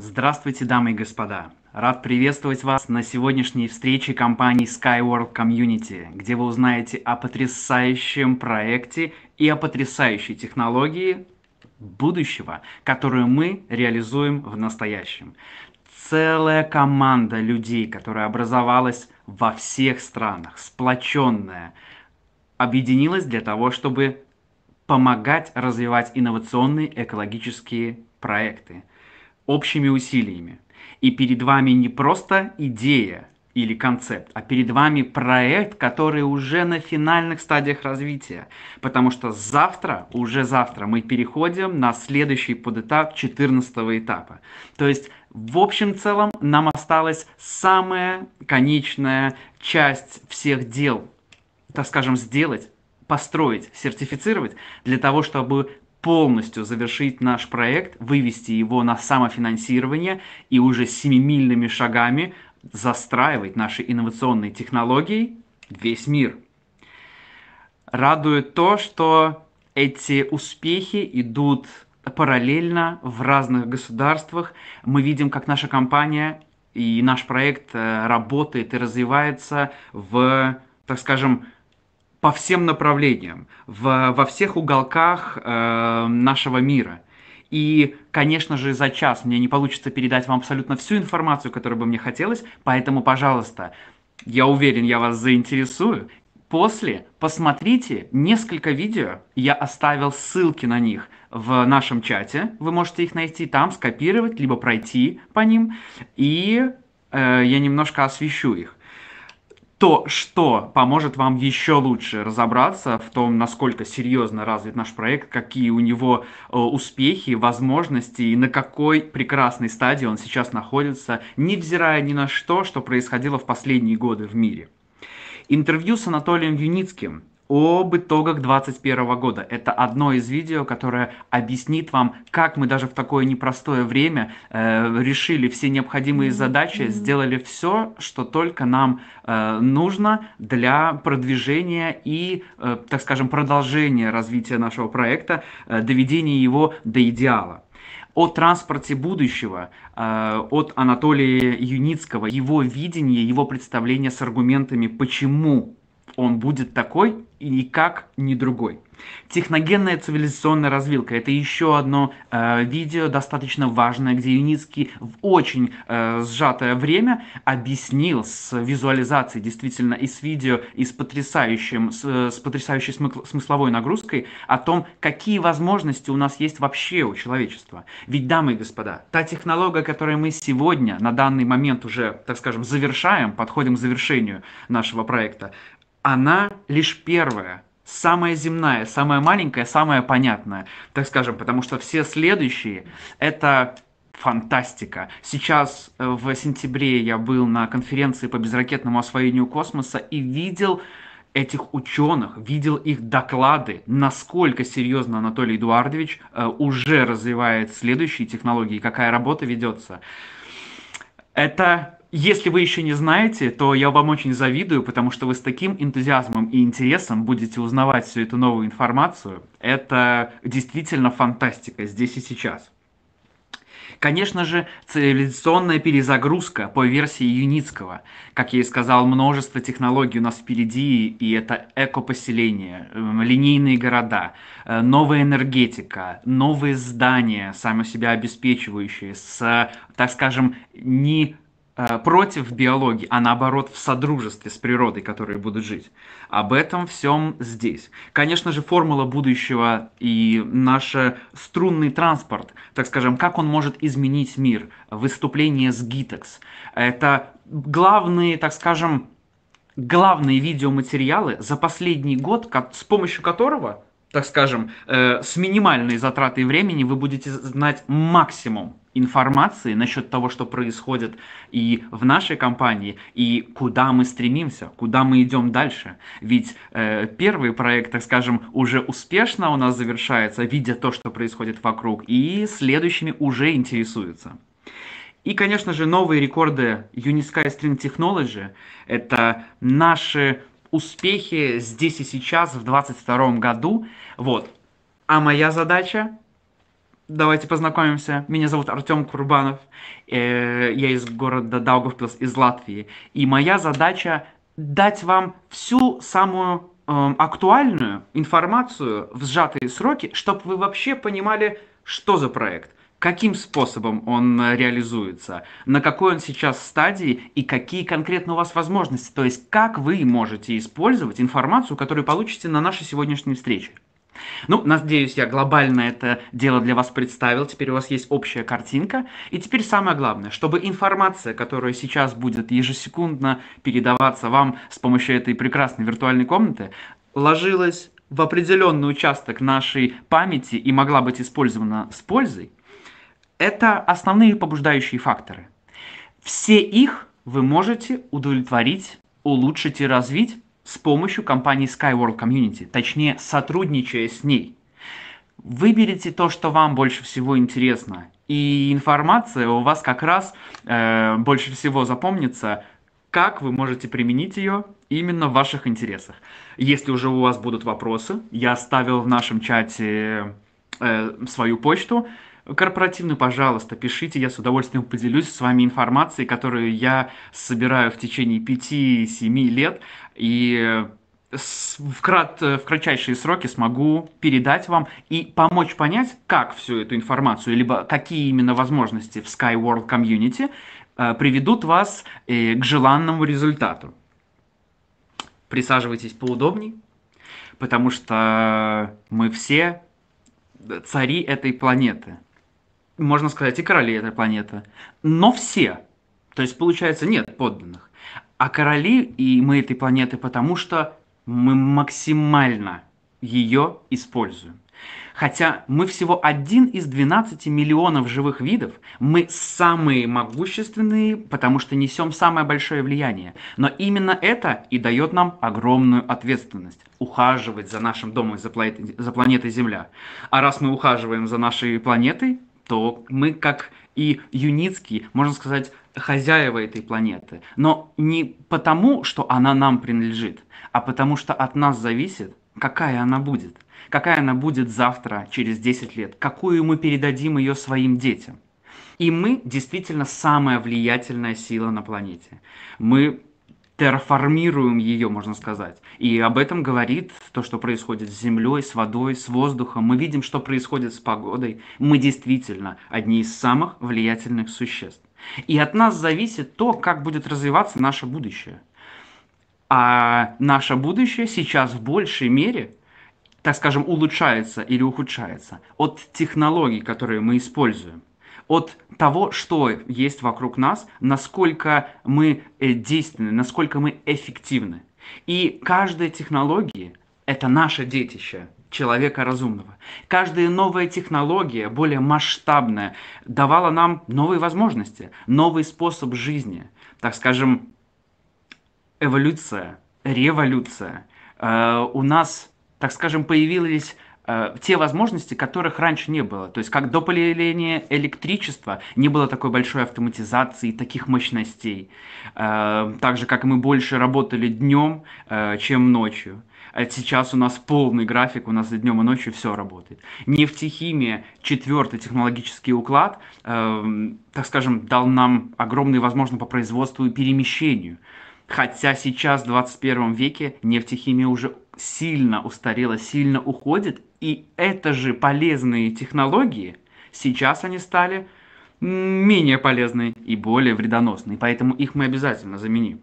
Здравствуйте, дамы и господа! Рад приветствовать вас на сегодняшней встрече компании Skyworld Community, где вы узнаете о потрясающем проекте и о потрясающей технологии будущего, которую мы реализуем в настоящем. Целая команда людей, которая образовалась во всех странах, сплоченная, объединилась для того, чтобы помогать развивать инновационные экологические проекты – общими усилиями. И перед вами не просто идея или концепт, а перед вами проект, который уже на финальных стадиях развития. Потому что завтра, уже завтра мы переходим на следующий подэтап 14 этапа. То есть в общем целом нам осталась самая конечная часть всех дел, так скажем, сделать, построить, сертифицировать для того, чтобы полностью завершить наш проект, вывести его на самофинансирование и уже семимильными шагами застраивать наши инновационные технологии весь мир. Радует то, что эти успехи идут параллельно в разных государствах. Мы видим, как наша компания и наш проект э, работает и развивается в, так скажем, по всем направлениям, в, во всех уголках э, нашего мира. И, конечно же, за час мне не получится передать вам абсолютно всю информацию, которую бы мне хотелось, поэтому, пожалуйста, я уверен, я вас заинтересую. После посмотрите несколько видео, я оставил ссылки на них в нашем чате, вы можете их найти там, скопировать, либо пройти по ним, и э, я немножко освещу их то, что поможет вам еще лучше разобраться в том, насколько серьезно развит наш проект, какие у него э, успехи, возможности и на какой прекрасной стадии он сейчас находится, невзирая ни на что, что происходило в последние годы в мире. Интервью с Анатолием Юницким – об итогах 2021 года. Это одно из видео, которое объяснит вам, как мы даже в такое непростое время э, решили все необходимые задачи, mm-hmm. сделали все, что только нам э, нужно для продвижения и, э, так скажем, продолжения развития нашего проекта, э, доведения его до идеала о транспорте будущего э, от Анатолия Юницкого, его видение, его представление с аргументами, почему он будет такой и никак не другой. Техногенная цивилизационная развилка – это еще одно э, видео, достаточно важное, где Юницкий в очень э, сжатое время объяснил с визуализацией, действительно, и с видео, и с, потрясающим, с, э, с потрясающей смыкл, смысловой нагрузкой о том, какие возможности у нас есть вообще у человечества. Ведь, дамы и господа, та технология, которую мы сегодня, на данный момент уже, так скажем, завершаем, подходим к завершению нашего проекта, она лишь первая, самая земная, самая маленькая, самая понятная, так скажем, потому что все следующие — это фантастика. Сейчас э, в сентябре я был на конференции по безракетному освоению космоса и видел этих ученых, видел их доклады, насколько серьезно Анатолий Эдуардович э, уже развивает следующие технологии, какая работа ведется. Это если вы еще не знаете, то я вам очень завидую, потому что вы с таким энтузиазмом и интересом будете узнавать всю эту новую информацию. Это действительно фантастика здесь и сейчас. Конечно же, цивилизационная перезагрузка по версии Юницкого. Как я и сказал, множество технологий у нас впереди, и это эко экопоселение, эм, линейные города, э, новая энергетика, новые здания, само себя обеспечивающие, с, э, так скажем, не Э, против биологии, а наоборот в содружестве с природой, которые будут жить. Об этом всем здесь. Конечно же, формула будущего и наш струнный транспорт, так скажем, как он может изменить мир, выступление с Гитекс. Это главные, так скажем, главные видеоматериалы за последний год, с помощью которого, так скажем, э, с минимальной затратой времени вы будете знать максимум информации насчет того, что происходит и в нашей компании, и куда мы стремимся, куда мы идем дальше. Ведь э, первый проект, так скажем, уже успешно у нас завершается, видя то, что происходит вокруг, и следующими уже интересуются. И, конечно же, новые рекорды Unisky String Technology – это наши успехи здесь и сейчас, в 2022 году. Вот. А моя задача Давайте познакомимся. Меня зовут Артем Курбанов. Э, я из города Даугавпилс, из Латвии. И моя задача дать вам всю самую эм, актуальную информацию в сжатые сроки, чтобы вы вообще понимали, что за проект, каким способом он э, реализуется, на какой он сейчас стадии и какие конкретно у вас возможности. То есть как вы можете использовать информацию, которую получите на нашей сегодняшней встрече. Ну, надеюсь, я глобально это дело для вас представил. Теперь у вас есть общая картинка. И теперь самое главное, чтобы информация, которая сейчас будет ежесекундно передаваться вам с помощью этой прекрасной виртуальной комнаты, ложилась в определенный участок нашей памяти и могла быть использована с пользой, это основные побуждающие факторы. Все их вы можете удовлетворить, улучшить и развить с помощью компании Skyworld Community, точнее сотрудничая с ней. Выберите то, что вам больше всего интересно, и информация у вас как раз э, больше всего запомнится, как вы можете применить ее именно в ваших интересах. Если уже у вас будут вопросы, я оставил в нашем чате э, свою почту корпоративную, пожалуйста, пишите, я с удовольствием поделюсь с вами информацией, которую я собираю в течение 5-7 лет, и э, в, крат, э, в кратчайшие сроки смогу передать вам и помочь понять, как всю эту информацию, либо какие именно возможности в Skyworld Community э, приведут вас к желанному результату. Присаживайтесь поудобней, потому что мы все цари этой планеты – можно сказать, и короли этой планеты. Но все. То есть, получается, нет подданных. А короли и мы этой планеты, потому что мы максимально ее используем. Хотя мы всего один из 12 миллионов живых видов, мы самые могущественные, потому что несем самое большое влияние. Но именно это и дает нам огромную ответственность – ухаживать за нашим домом, за, планетой, за планетой Земля. А раз мы ухаживаем за нашей планетой, то мы, как и Юницкий, можно сказать, хозяева этой планеты. Но не потому, что она нам принадлежит, а потому что от нас зависит, какая она будет. Какая она будет завтра, через 10 лет. Какую мы передадим ее своим детям. И мы действительно самая влиятельная сила на планете. Мы терраформируем ее, можно сказать. И об этом говорит то, что происходит с землей, с водой, с воздухом. Мы видим, что происходит с погодой. Мы действительно одни из самых влиятельных существ. И от нас зависит то, как будет развиваться наше будущее. А наше будущее сейчас в большей мере, так скажем, улучшается или ухудшается от технологий, которые мы используем от того, что есть вокруг нас, насколько мы э, действенны, насколько мы эффективны. И каждая технология – это наше детище человека разумного. Каждая новая технология, более масштабная, давала нам новые возможности, новый способ жизни, так скажем, эволюция, революция. Э, у нас, так скажем, появились Э, те возможности, которых раньше не было. То есть как до появления электричества не было такой большой автоматизации, таких мощностей. Э, так же, как мы больше работали днем, э, чем ночью. А сейчас у нас полный график, у нас и днем, и ночью все работает. Нефтехимия, четвертый технологический уклад, так скажем, дал нам огромные возможности по производству и перемещению. Хотя сейчас, в 21 веке, нефтехимия уже сильно устарела, сильно уходит, и это же полезные технологии, сейчас они стали менее полезные и более вредоносные, поэтому их мы обязательно заменим.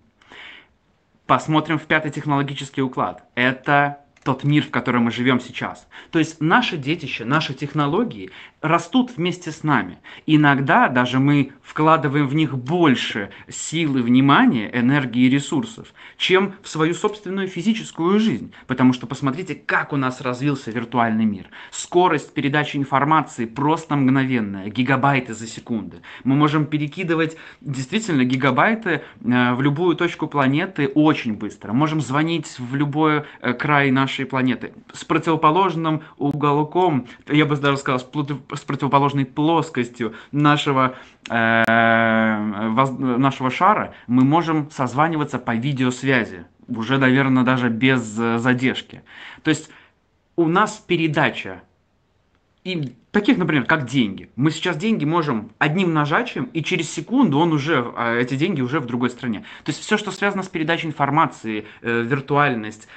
Посмотрим в пятый технологический уклад. Это тот мир, в котором мы живем сейчас. То есть наши детище, наши технологии растут вместе с нами. Иногда даже мы вкладываем в них больше силы, внимания, энергии и ресурсов, чем в свою собственную физическую жизнь. Потому что посмотрите, как у нас развился виртуальный мир. Скорость передачи информации просто мгновенная, гигабайты за секунды. Мы можем перекидывать действительно гигабайты э, в любую точку планеты очень быстро. Можем звонить в любой э, край нашей нашей планеты. С противоположным уголком, я бы даже сказал, с противоположной плоскостью нашего, э, нашего шара мы можем созваниваться по видеосвязи. Уже, наверное, даже без э, задержки. То есть у нас передача и таких, например, как деньги. Мы сейчас деньги можем одним нажатием, и через секунду он уже, э, эти деньги уже в другой стране. То есть все, что связано с передачей информации, э, виртуальность,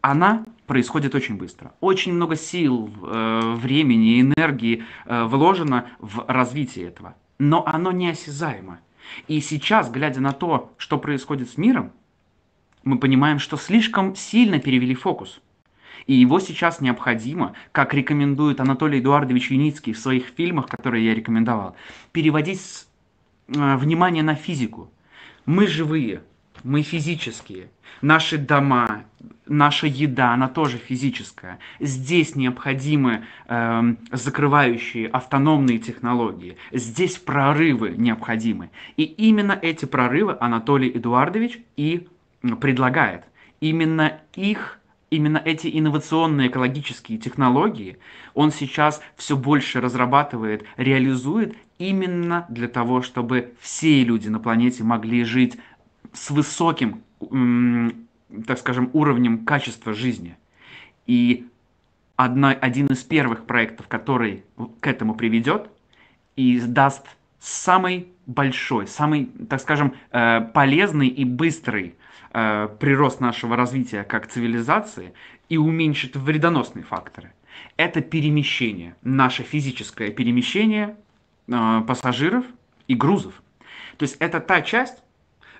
она происходит очень быстро. Очень много сил, э, времени, энергии э, вложено в развитие этого. Но оно неосязаемо. И сейчас, глядя на то, что происходит с миром, мы понимаем, что слишком сильно перевели фокус. И его сейчас необходимо, как рекомендует Анатолий Эдуардович Юницкий в своих фильмах, которые я рекомендовал, переводить э, внимание на физику. Мы живые, мы физические. Наши дома, наша еда, она тоже физическая. Здесь необходимы э, закрывающие автономные технологии. Здесь прорывы необходимы. И именно эти прорывы Анатолий Эдуардович и предлагает. Именно их, именно эти инновационные экологические технологии он сейчас все больше разрабатывает, реализует именно для того, чтобы все люди на планете могли жить с высоким, так скажем, уровнем качества жизни. И одна, один из первых проектов, который к этому приведет и даст самый большой, самый, так скажем, э, полезный и быстрый э, прирост нашего развития как цивилизации и уменьшит вредоносные факторы. Это перемещение, наше физическое перемещение э, пассажиров и грузов. То есть это та часть,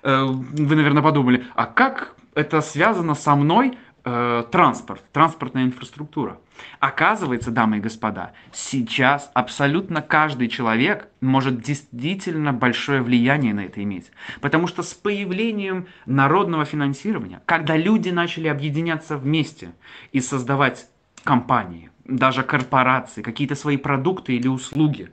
Э, вы, наверное, подумали, а как это связано со мной э, транспорт, транспортная инфраструктура? Оказывается, дамы и господа, сейчас абсолютно каждый человек может действительно большое влияние на это иметь. Потому что с появлением народного финансирования, когда люди начали объединяться вместе и создавать компании, даже корпорации, какие-то свои продукты или услуги,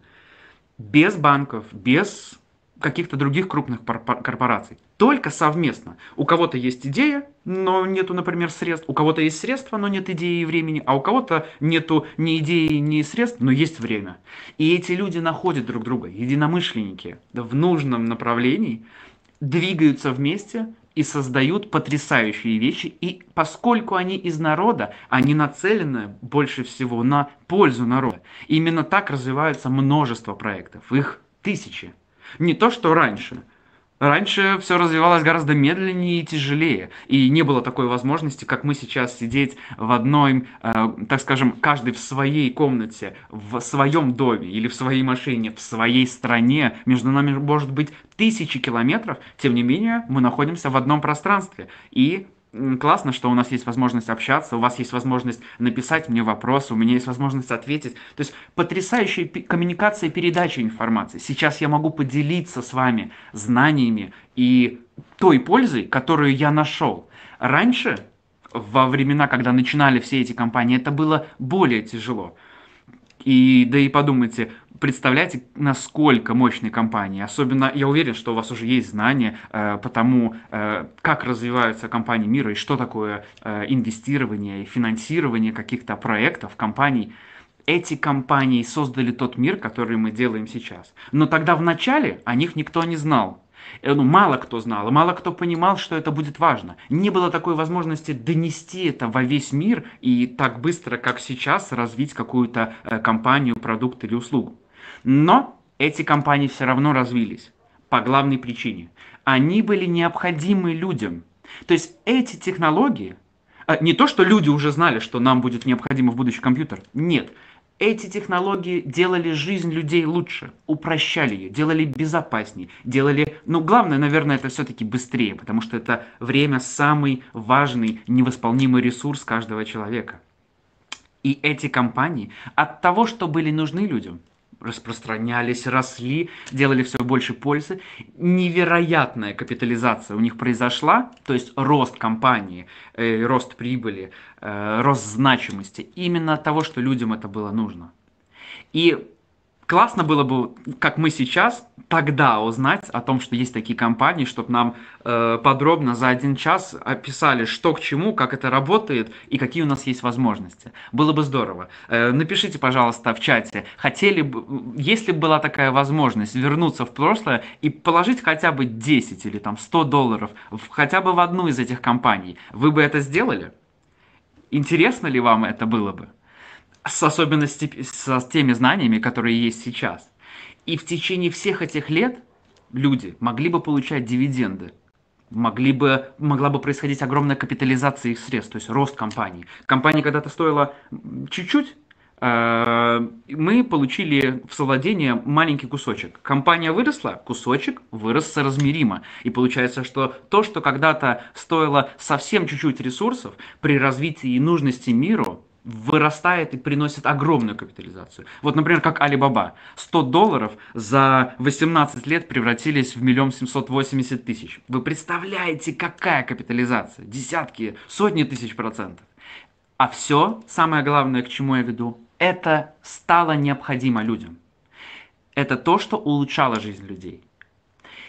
без банков, без каких-то других крупных корпораций. Только совместно. У кого-то есть идея, но нету, например, средств. У кого-то есть средства, но нет идеи и времени. А у кого-то нету ни идеи, ни средств, но есть время. И эти люди находят друг друга, единомышленники, в нужном направлении, двигаются вместе и создают потрясающие вещи. И поскольку они из народа, они нацелены больше всего на пользу народа. Именно так развиваются множество проектов, их тысячи. Не то, что раньше. Раньше все развивалось гораздо медленнее и тяжелее, и не было такой возможности, как мы сейчас, сидеть в одной, э, так скажем, каждый в своей комнате, в своем доме или в своей машине, в своей стране. Между нами может быть тысячи километров, тем не менее мы находимся в одном пространстве, и классно, что у нас есть возможность общаться, у вас есть возможность написать мне вопрос, у меня есть возможность ответить. То есть потрясающая коммуникация и передача информации. Сейчас я могу поделиться с вами знаниями и той пользой, которую я нашел. Раньше, во времена, когда начинали все эти компании, это было более тяжело. И да и подумайте, представляете, насколько мощные компании. Особенно я уверен, что у вас уже есть знания э, по тому, э, как развиваются компании мира и что такое э, инвестирование и финансирование каких-то проектов, компаний. Эти компании создали тот мир, который мы делаем сейчас. Но тогда в начале о них никто не знал. Э, ну, мало кто знал, мало кто понимал, что это будет важно. Не было такой возможности донести это во весь мир и так быстро, как сейчас, развить какую-то э, компанию, продукт или услугу. Но эти компании все равно развились по главной причине. Они были необходимы людям. То есть эти технологии, э, не то, что люди уже знали, что нам будет необходимо в будущем компьютер, нет – эти технологии делали жизнь людей лучше, упрощали ее, делали безопаснее, делали, ну главное, наверное, это все-таки быстрее, потому что это время самый важный, невосполнимый ресурс каждого человека. И эти компании от того, что были нужны людям, распространялись, росли, делали все больше пользы. Невероятная капитализация у них произошла, то есть рост компании, э, рост прибыли, э, рост значимости, именно от того, что людям это было нужно. И классно было бы, как мы сейчас, тогда узнать о том, что есть такие компании, чтобы нам э, подробно за один час описали, что к чему, как это работает и какие у нас есть возможности. Было бы здорово. Э, напишите, пожалуйста, в чате, хотели бы, если бы была такая возможность вернуться в прошлое и положить хотя бы 10 или там 100 долларов в, хотя бы в одну из этих компаний, вы бы это сделали? Интересно ли вам это было бы? с особенностями, со, с теми знаниями, которые есть сейчас. И в течение всех этих лет люди могли бы получать дивиденды, могли бы, могла бы происходить огромная капитализация их средств, то есть рост компании. Компания когда-то стоила чуть-чуть, э, мы получили в совладение маленький кусочек. Компания выросла, кусочек вырос соразмеримо. И получается, что то, что когда-то стоило совсем чуть-чуть ресурсов, при развитии и нужности миру вырастает и приносит огромную капитализацию. Вот, например, как Alibaba. 100 долларов за 18 лет превратились в миллион 780 тысяч. Вы представляете, какая капитализация? Десятки, сотни тысяч процентов. А все, самое главное, к чему я веду, это стало необходимо людям. Это то, что улучшало жизнь людей.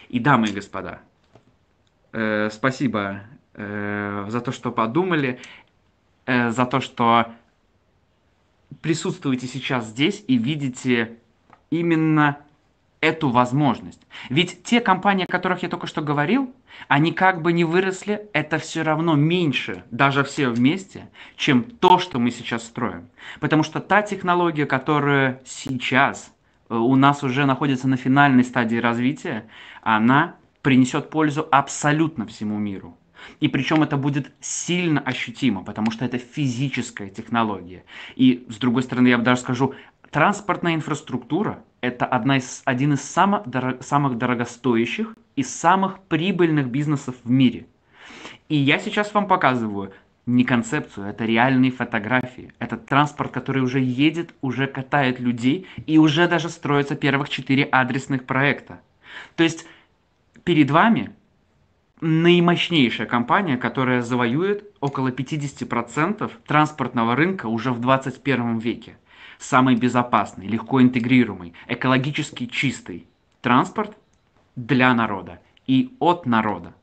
И, дамы и господа, э, спасибо э, за то, что подумали, э, за то, что присутствуете сейчас здесь и видите именно эту возможность. Ведь те компании, о которых я только что говорил, они как бы не выросли, это все равно меньше, даже все вместе, чем то, что мы сейчас строим. Потому что та технология, которая сейчас э, у нас уже находится на финальной стадии развития, она принесет пользу абсолютно всему миру. И причем это будет сильно ощутимо, потому что это физическая технология. И, с другой стороны, я бы даже скажу, транспортная инфраструктура – это одна из, один из самых дорог, самых дорогостоящих и самых прибыльных бизнесов в мире. И я сейчас вам показываю не концепцию, это реальные фотографии. Это транспорт, который уже едет, уже катает людей и уже даже строится первых четыре адресных проекта. То есть перед вами наимощнейшая компания, которая завоюет около 50% транспортного рынка уже в 21 веке. Самый безопасный, легко интегрируемый, экологически чистый транспорт для народа и от народа.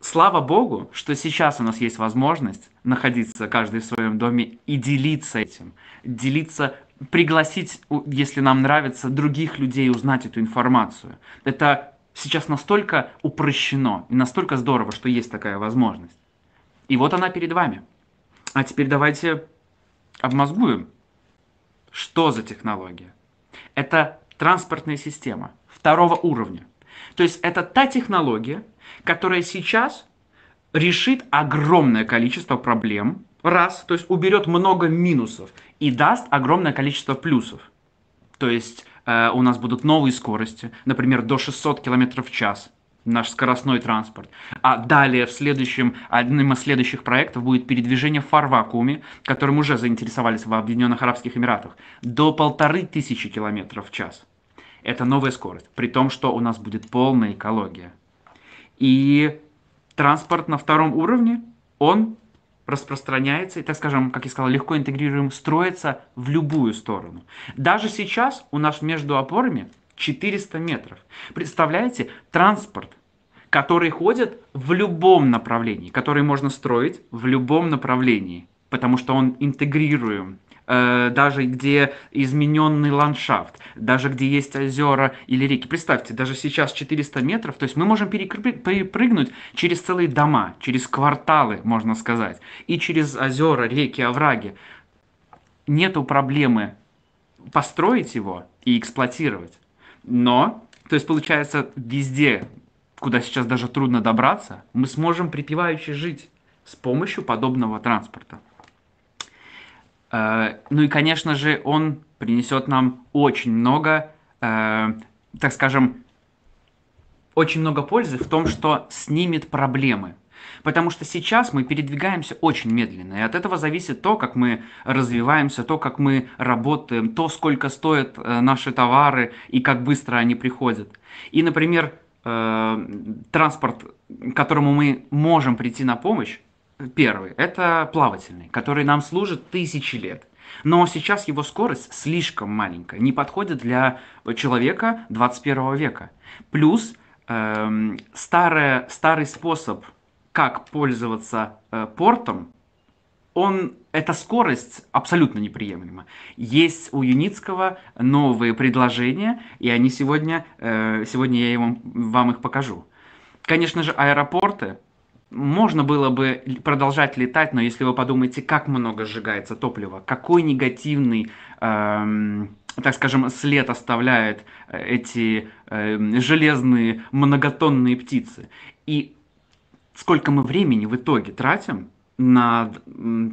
Слава богу, что сейчас у нас есть возможность находиться каждый в своем доме и делиться этим, делиться пригласить, если нам нравится, других людей узнать эту информацию. Это сейчас настолько упрощено и настолько здорово, что есть такая возможность. И вот она перед вами. А теперь давайте обмозгуем, что за технология. Это транспортная система второго уровня. То есть это та технология, которая сейчас решит огромное количество проблем, раз, то есть уберет много минусов и даст огромное количество плюсов. То есть Э, у нас будут новые скорости, например, до 600 км в час наш скоростной транспорт. А далее в следующем, одним из следующих проектов будет передвижение в фарвакууме, которым уже заинтересовались в Объединенных Арабских Эмиратах, до полторы тысячи километров в час. Это новая скорость, при том, что у нас будет полная экология. И транспорт на втором уровне, он распространяется и, так скажем, как я сказал, легко интегрируем, строится в любую сторону. Даже сейчас у нас между опорами 400 метров. Представляете, транспорт, который ходит в любом направлении, который можно строить в любом направлении, потому что он интегрируем Э, даже где измененный ландшафт, даже где есть озера или реки. Представьте, даже сейчас 400 метров, то есть мы можем перепрыгнуть через целые дома, через кварталы, можно сказать, и через озера, реки, овраги. Нету проблемы построить его и эксплуатировать. Но, то есть получается, везде, куда сейчас даже трудно добраться, мы сможем припевающе жить с помощью подобного транспорта. Э, ну и, конечно же, он принесет нам очень много, э, так скажем, очень много пользы в том, что снимет проблемы. Потому что сейчас мы передвигаемся очень медленно, и от этого зависит то, как мы развиваемся, то, как мы работаем, то, сколько стоят э, наши товары и как быстро они приходят. И, например, транспорт, которому мы можем прийти на помощь, первый – это плавательный, который нам служит тысячи лет. Но сейчас его скорость слишком маленькая, не подходит для человека 21 века. Плюс эм, старое, старый способ, как пользоваться э, портом, он, эта скорость абсолютно неприемлема. Есть у Юницкого новые предложения, и они сегодня, э, сегодня я вам, вам их покажу. Конечно же, аэропорты можно было бы продолжать летать, но если вы подумаете, как много сжигается топлива, какой негативный, эм, так скажем, след оставляют э, эти э, железные многотонные птицы. И сколько мы времени в итоге тратим на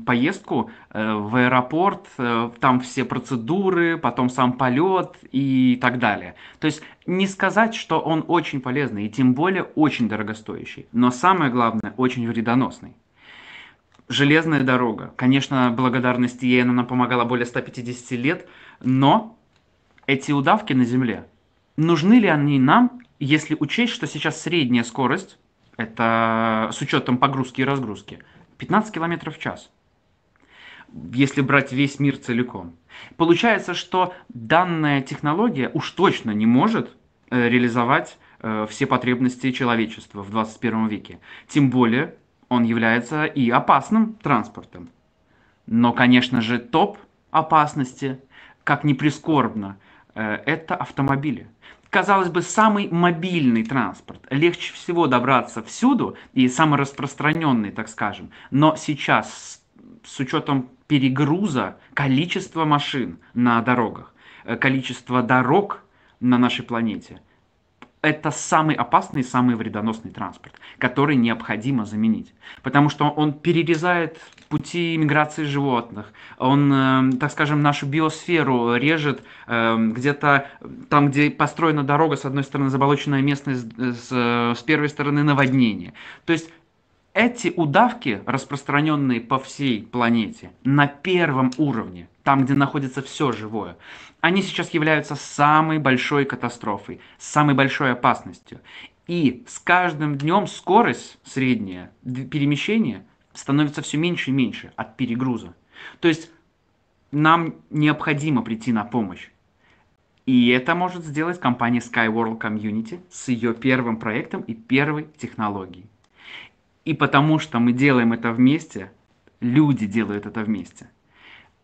поездку э, в аэропорт, э, там все процедуры, потом сам полет и так далее. То есть не сказать, что он очень полезный и тем более очень дорогостоящий, но самое главное, очень вредоносный. Железная дорога. Конечно, благодарность ей она помогала более 150 лет, но эти удавки на Земле, нужны ли они нам, если учесть, что сейчас средняя скорость, это с учетом погрузки и разгрузки – 15 км в час, если брать весь мир целиком. Получается, что данная технология уж точно не может э, реализовать э, все потребности человечества в 21 веке. Тем более он является и опасным транспортом. Но, конечно же, топ опасности, как ни прискорбно, э, это автомобили казалось бы, самый мобильный транспорт. Легче всего добраться всюду и самый распространенный, так скажем. Но сейчас, с учетом перегруза, количества машин на дорогах, э, количество дорог на нашей планете – это самый опасный, самый вредоносный транспорт, который необходимо заменить. Потому что он перерезает пути миграции животных, он, э, так скажем, нашу биосферу режет э, где-то там, где построена дорога, с одной стороны заболоченная местность, с, э, с первой стороны наводнение. То есть эти удавки, распространенные по всей планете, на первом уровне, там, где находится все живое, они сейчас являются самой большой катастрофой, самой большой опасностью. И с каждым днем скорость средняя перемещения становится все меньше и меньше от перегруза. То есть нам необходимо прийти на помощь. И это может сделать компания Skyworld Community с ее первым проектом и первой технологией. И потому что мы делаем это вместе, люди делают это вместе –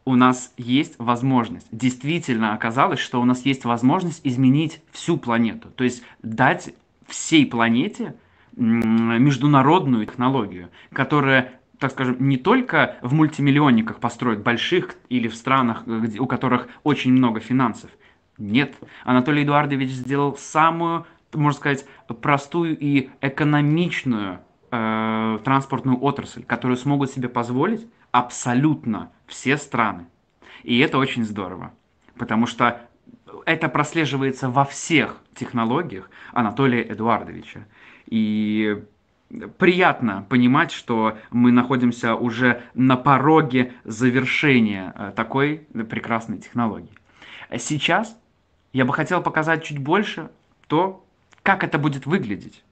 у нас есть возможность. Действительно оказалось, что у нас есть возможность изменить всю планету. То есть дать всей планете международную технологию, которая так скажем, не только в мультимиллионниках построят больших или в странах, где, у которых очень много финансов. Нет, Анатолий Эдуардович сделал самую, можно сказать, простую и экономичную э, транспортную отрасль, которую смогут себе позволить абсолютно все страны. И это очень здорово, потому что это прослеживается во всех технологиях Анатолия Эдуардовича. И приятно понимать, что мы находимся уже на пороге завершения э, такой прекрасной технологии. Сейчас я бы хотел показать чуть больше то, как это будет выглядеть.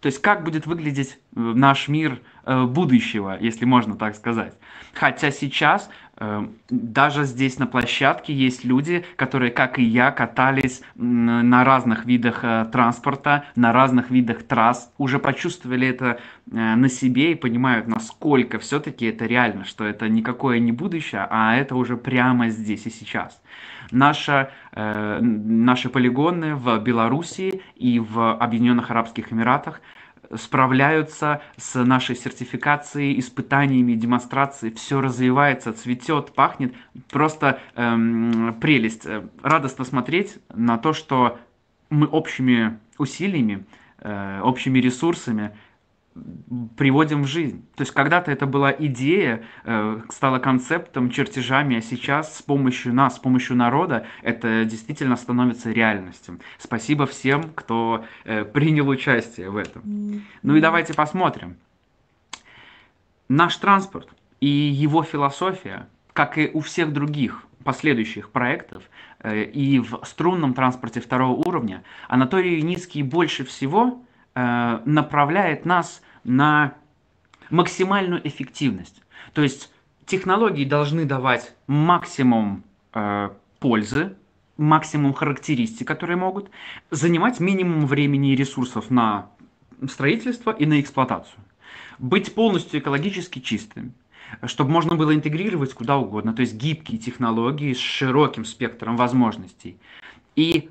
То есть как будет выглядеть э, наш мир э, будущего, если можно так сказать. Хотя сейчас э, даже здесь на площадке есть люди, которые, как и я, катались на разных видах транспорта, на разных видах трасс, уже почувствовали это на себе и понимают, насколько все-таки это реально, что это никакое не будущее, а это уже прямо здесь и сейчас наша, э, наши полигоны в Белоруссии и в Объединенных Арабских Эмиратах справляются с нашей сертификацией, испытаниями, демонстрацией. Все развивается, цветет, пахнет. Просто эм, прелесть. Э, радостно смотреть на то, что мы общими усилиями, э, общими ресурсами приводим в жизнь. То есть когда-то это была идея, э, стала концептом, чертежами, а сейчас с помощью нас, с помощью народа это действительно становится реальностью. Спасибо всем, кто э, принял участие в этом. Ну и давайте посмотрим. Наш транспорт и его философия, как и у всех других последующих проектов э, и в струнном транспорте второго уровня, Анатолий Юницкий больше всего э, направляет нас на максимальную эффективность. То есть технологии должны давать максимум э, пользы, максимум характеристик, которые могут, занимать минимум времени и ресурсов на строительство и на эксплуатацию. Быть полностью экологически чистым, чтобы можно было интегрировать куда угодно, то есть гибкие технологии с широким спектром возможностей. И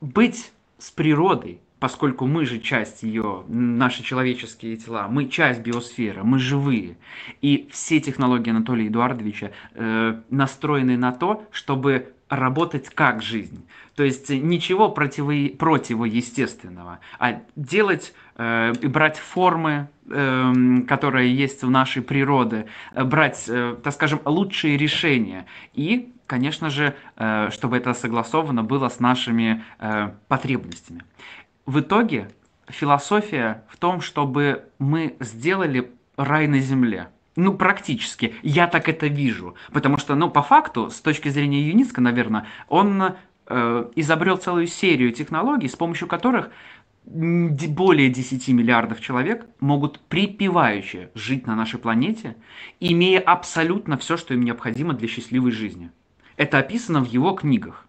быть с природой, поскольку мы же часть ее, наши человеческие тела, мы часть биосферы, мы живые. И все технологии Анатолия Эдуардовича э, настроены на то, чтобы работать как жизнь. То есть ничего противо, противоестественного, а делать э, брать формы, э, которые есть в нашей природе, э, брать, э, так скажем, лучшие решения. И, конечно же, э, чтобы это согласовано было с нашими э, потребностями в итоге философия в том, чтобы мы сделали рай на земле. Ну, практически. Я так это вижу. Потому что, ну, по факту, с точки зрения Юницка, наверное, он э, изобрел целую серию технологий, с помощью которых более 10 миллиардов человек могут припевающе жить на нашей планете, имея абсолютно все, что им необходимо для счастливой жизни. Это описано в его книгах.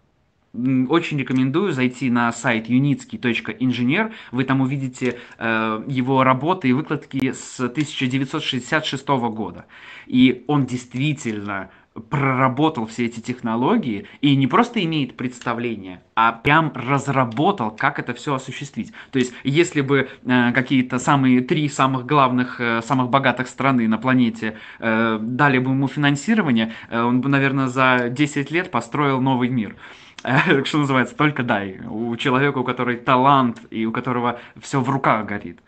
Очень рекомендую зайти на сайт unitsky.инженер. Вы там увидите э, его работы и выкладки с 1966 года. И он действительно проработал все эти технологии и не просто имеет представление, а прям разработал, как это все осуществить. То есть, если бы э, какие-то самые три самых главных, э, самых богатых страны на планете э, дали бы ему финансирование, э, он бы, наверное, за 10 лет построил новый мир. что называется, только дай. У человека, у которого талант и у которого все в руках горит.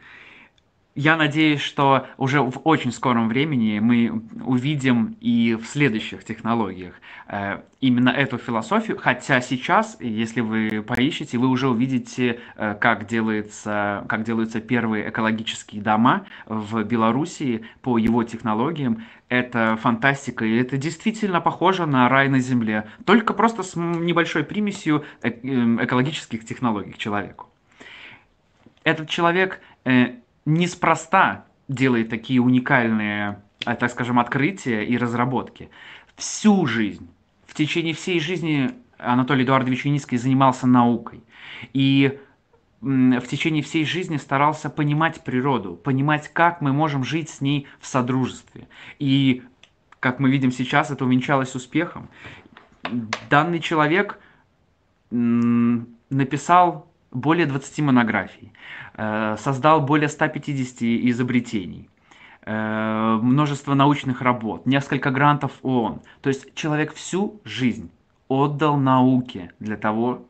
Я надеюсь, что уже в очень скором времени мы увидим и в следующих технологиях э, именно эту философию. Хотя сейчас, если вы поищете, вы уже увидите, э, как, делается, как делаются первые экологические дома в Белоруссии по его технологиям это фантастика, и это действительно похоже на рай на земле, только просто с небольшой примесью э, эм, экологических технологий к человеку. Этот человек э, неспроста делает такие уникальные, э, так скажем, открытия и разработки. Всю жизнь, в течение всей жизни Анатолий Эдуардович Юницкий занимался наукой. И в течение всей жизни старался понимать природу, понимать, как мы можем жить с ней в содружестве. И, как мы видим сейчас, это увенчалось успехом. Данный человек написал более 20 монографий, э, создал более 150 изобретений, э, множество научных работ, несколько грантов ООН. То есть человек всю жизнь отдал науке для того,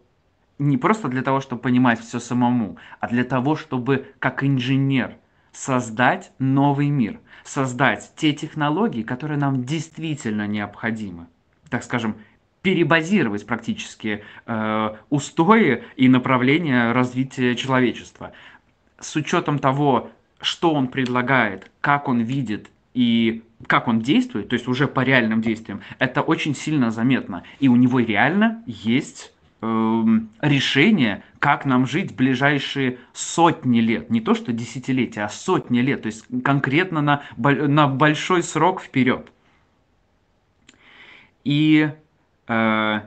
не просто для того, чтобы понимать все самому, а для того, чтобы как инженер создать новый мир, создать те технологии, которые нам действительно необходимы. Так скажем, перебазировать практически э, устои и направления развития человечества. С учетом того, что он предлагает, как он видит и как он действует, то есть уже по реальным действиям, это очень сильно заметно. И у него реально есть Эм, решение, как нам жить в ближайшие сотни лет. Не то что десятилетия, а сотни лет. То есть конкретно на, на большой срок вперед. И э,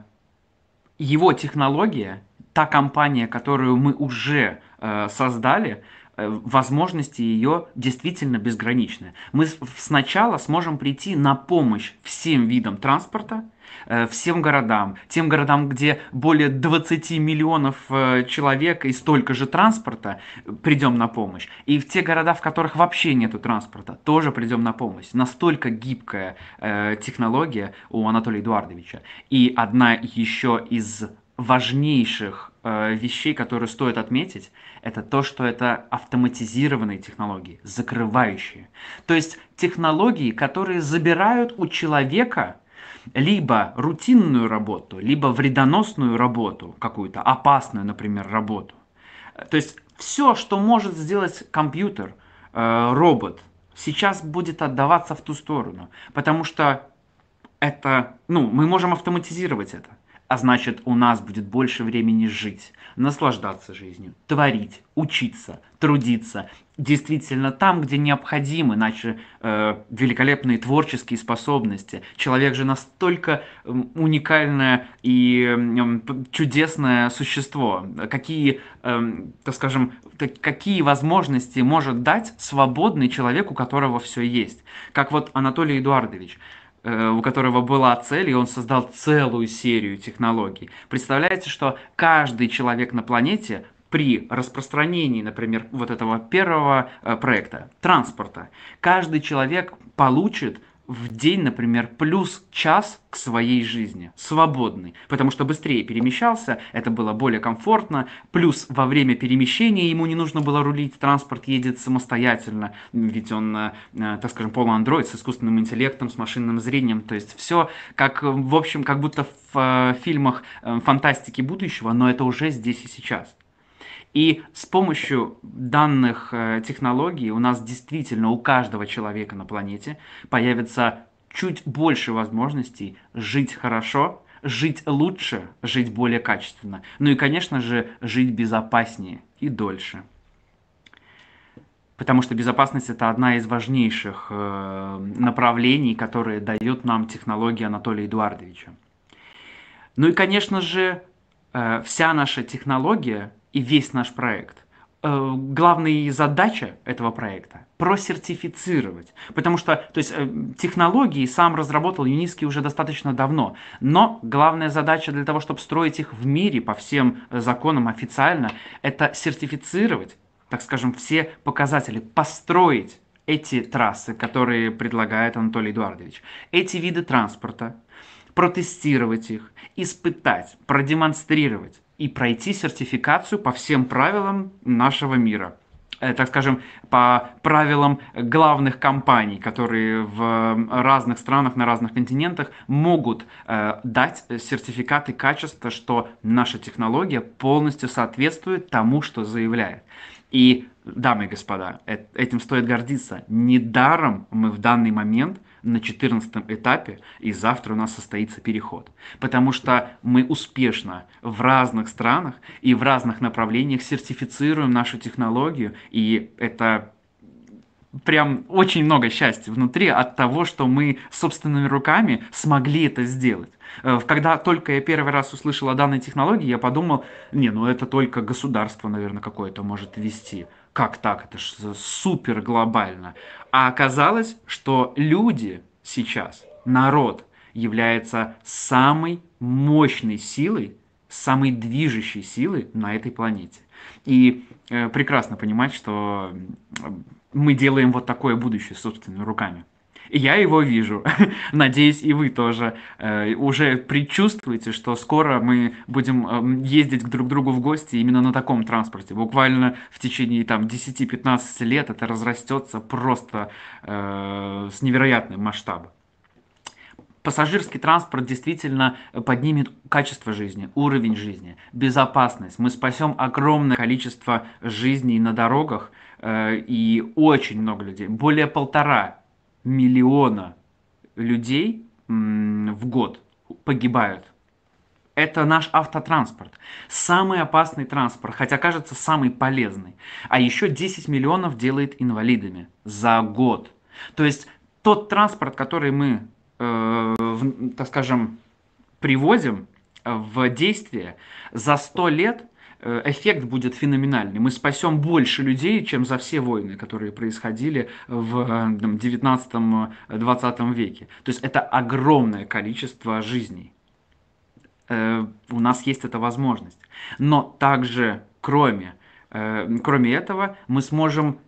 его технология, та компания, которую мы уже э, создали, э, возможности ее действительно безграничны. Мы сначала сможем прийти на помощь всем видам транспорта – Э, всем городам, тем городам, где более 20 миллионов э, человек и столько же транспорта, придем на помощь. И в те города, в которых вообще нету транспорта, тоже придем на помощь. Настолько гибкая э, технология у Анатолия Эдуардовича. И одна еще из важнейших вещей, которые стоит отметить, это то, что это автоматизированные технологии, закрывающие. То есть технологии, которые забирают у человека либо рутинную работу, либо вредоносную работу какую-то, опасную, например, работу. То есть все, что может сделать компьютер, э, робот, сейчас будет отдаваться в ту сторону, потому что это, ну, мы можем автоматизировать это а значит у нас будет больше времени жить, наслаждаться жизнью, творить, учиться, трудиться, действительно там, где необходимы наши э, великолепные творческие способности. Человек же настолько э, уникальное и э, чудесное существо. Какие, э, так скажем, так, какие возможности может дать свободный человек, у которого все есть? Как вот Анатолий Эдуардович – Э, у которого была цель, и он создал целую серию технологий. Представляете, что каждый человек на планете при распространении, например, вот этого первого э, проекта транспорта, каждый человек получит в день, например, плюс час к своей жизни, свободный, потому что быстрее перемещался, это было более комфортно, плюс во время перемещения ему не нужно было рулить, транспорт едет самостоятельно, ведь он, э, так скажем, полуандроид с искусственным интеллектом, с машинным зрением, то есть все как, э, в общем, как будто в э, фильмах фантастики будущего, но это уже здесь и сейчас. И с помощью данных э, технологий у нас действительно у каждого человека на планете появится чуть больше возможностей жить хорошо, жить лучше, жить более качественно. Ну и, конечно же, жить безопаснее и дольше. Потому что безопасность это одна из важнейших э, направлений, которые дает нам технология Анатолия Эдуардовича. Ну и, конечно же, э, вся наша технология и весь наш проект э, главная задача этого проекта просертифицировать. Потому что то есть, э, технологии сам разработал Юниски уже достаточно давно. Но главная задача для того, чтобы строить их в мире по всем э, законам официально, это сертифицировать, так скажем, все показатели, построить эти трассы, которые предлагает Анатолий Эдуардович, эти виды транспорта, протестировать их, испытать, продемонстрировать и пройти сертификацию по всем правилам нашего мира э, так скажем, по правилам главных компаний, которые в разных странах, на разных континентах могут э, дать сертификаты качества, что наша технология полностью соответствует тому, что заявляет. И Дамы и господа, этим стоит гордиться. Недаром мы в данный момент на 14 этапе, и завтра у нас состоится переход. Потому что мы успешно в разных странах и в разных направлениях сертифицируем нашу технологию, и это прям очень много счастья внутри от того, что мы собственными руками смогли это сделать. Э, когда только я первый раз услышал о данной технологии, я подумал, не, ну это только государство, наверное, какое-то может вести как так, это же супер глобально. А оказалось, что люди сейчас, народ, является самой мощной силой, самой движущей силой на этой планете. И э, прекрасно понимать, что мы делаем вот такое будущее собственными руками. Я его вижу. Надеюсь, и вы тоже э, уже предчувствуете, что скоро мы будем э, ездить друг к другу в гости именно на таком транспорте. Буквально в течение там 10-15 лет это разрастется просто э, с невероятным масштабом пассажирский транспорт действительно поднимет качество жизни, уровень жизни, безопасность. Мы спасем огромное количество жизней на дорогах э, и очень много людей, более полтора миллиона людей в год погибают. Это наш автотранспорт. Самый опасный транспорт, хотя кажется самый полезный. А еще 10 миллионов делает инвалидами за год. То есть тот транспорт, который мы, э, в, так скажем, привозим в действие, за 100 лет Э, эффект будет феноменальный. Мы спасем больше людей, чем за все войны, которые происходили в 19-20 э, э, веке. То есть это огромное количество жизней. У нас есть эта возможность. Но также, кроме, кроме этого, мы сможем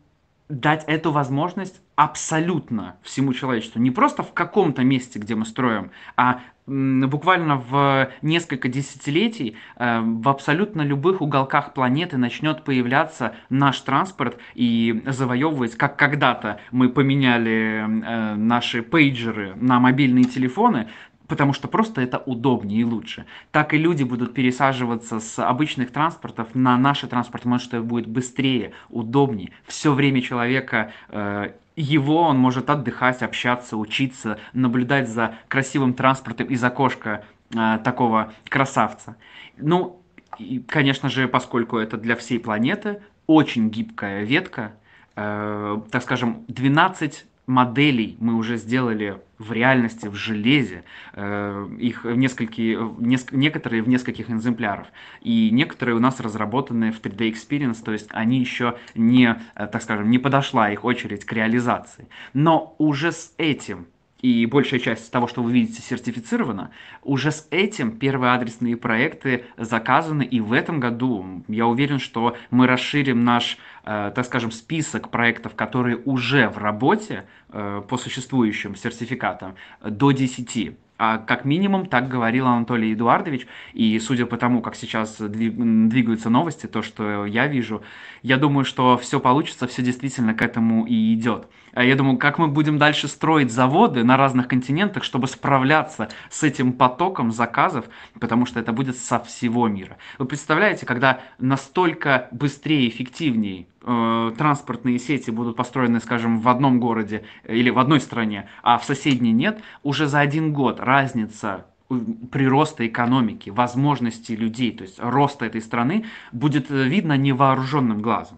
дать эту возможность абсолютно всему человечеству. Не просто в каком-то месте, где мы строим, а буквально в несколько десятилетий э, в абсолютно любых уголках планеты начнет появляться наш транспорт и завоевывать, как когда-то мы поменяли э, наши пейджеры на мобильные телефоны, потому что просто это удобнее и лучше. Так и люди будут пересаживаться с обычных транспортов на наши транспорты, потому что это будет быстрее, удобнее. Все время человека э, его он может отдыхать, общаться, учиться, наблюдать за красивым транспортом из окошка э, такого красавца. Ну, и, конечно же, поскольку это для всей планеты, очень гибкая ветка, э, так скажем, 12 моделей мы уже сделали в реальности, в железе, э, их нескольки, неск, некоторые в нескольких экземпляров, и некоторые у нас разработаны в 3D Experience, то есть они еще не, э, так скажем, не подошла их очередь к реализации. Но уже с этим и большая часть того, что вы видите, сертифицирована, уже с этим первые адресные проекты заказаны, и в этом году я уверен, что мы расширим наш, э, так скажем, список проектов, которые уже в работе э, по существующим сертификатам, до 10. А как минимум, так говорил Анатолий Эдуардович, и судя по тому, как сейчас двигаются новости, то, что я вижу, я думаю, что все получится, все действительно к этому и идет. А я думал, как мы будем дальше строить заводы на разных континентах, чтобы справляться с этим потоком заказов, потому что это будет со всего мира. Вы представляете, когда настолько быстрее и эффективнее э, транспортные сети будут построены, скажем, в одном городе э, или в одной стране, а в соседней нет, уже за один год разница э, прироста экономики, возможностей людей, то есть роста этой страны, будет э, видно невооруженным глазом.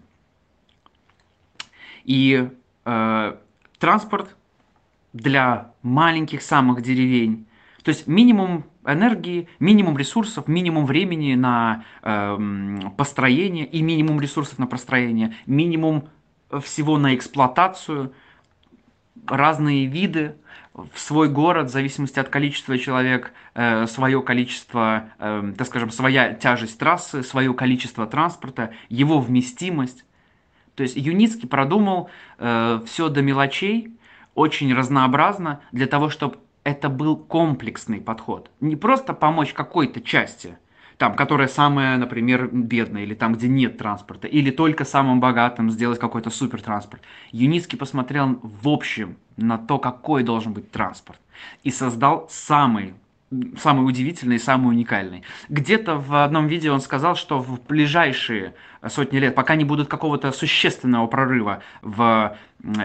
И Э, транспорт для маленьких самых деревень. То есть минимум энергии, минимум ресурсов, минимум времени на э, построение и минимум ресурсов на построение, минимум всего на эксплуатацию, разные виды в свой город, в зависимости от количества человек, э, свое количество, э, так скажем, своя тяжесть трассы, свое количество транспорта, его вместимость. То есть Юницкий продумал э, все до мелочей, очень разнообразно, для того, чтобы это был комплексный подход. Не просто помочь какой-то части, там, которая самая, например, бедная, или там, где нет транспорта, или только самым богатым сделать какой-то супертранспорт. Юницкий посмотрел в общем на то, какой должен быть транспорт, и создал самый самый удивительный, и самый уникальный. Где-то в одном видео он сказал, что в ближайшие сотни лет, пока не будут какого-то существенного прорыва в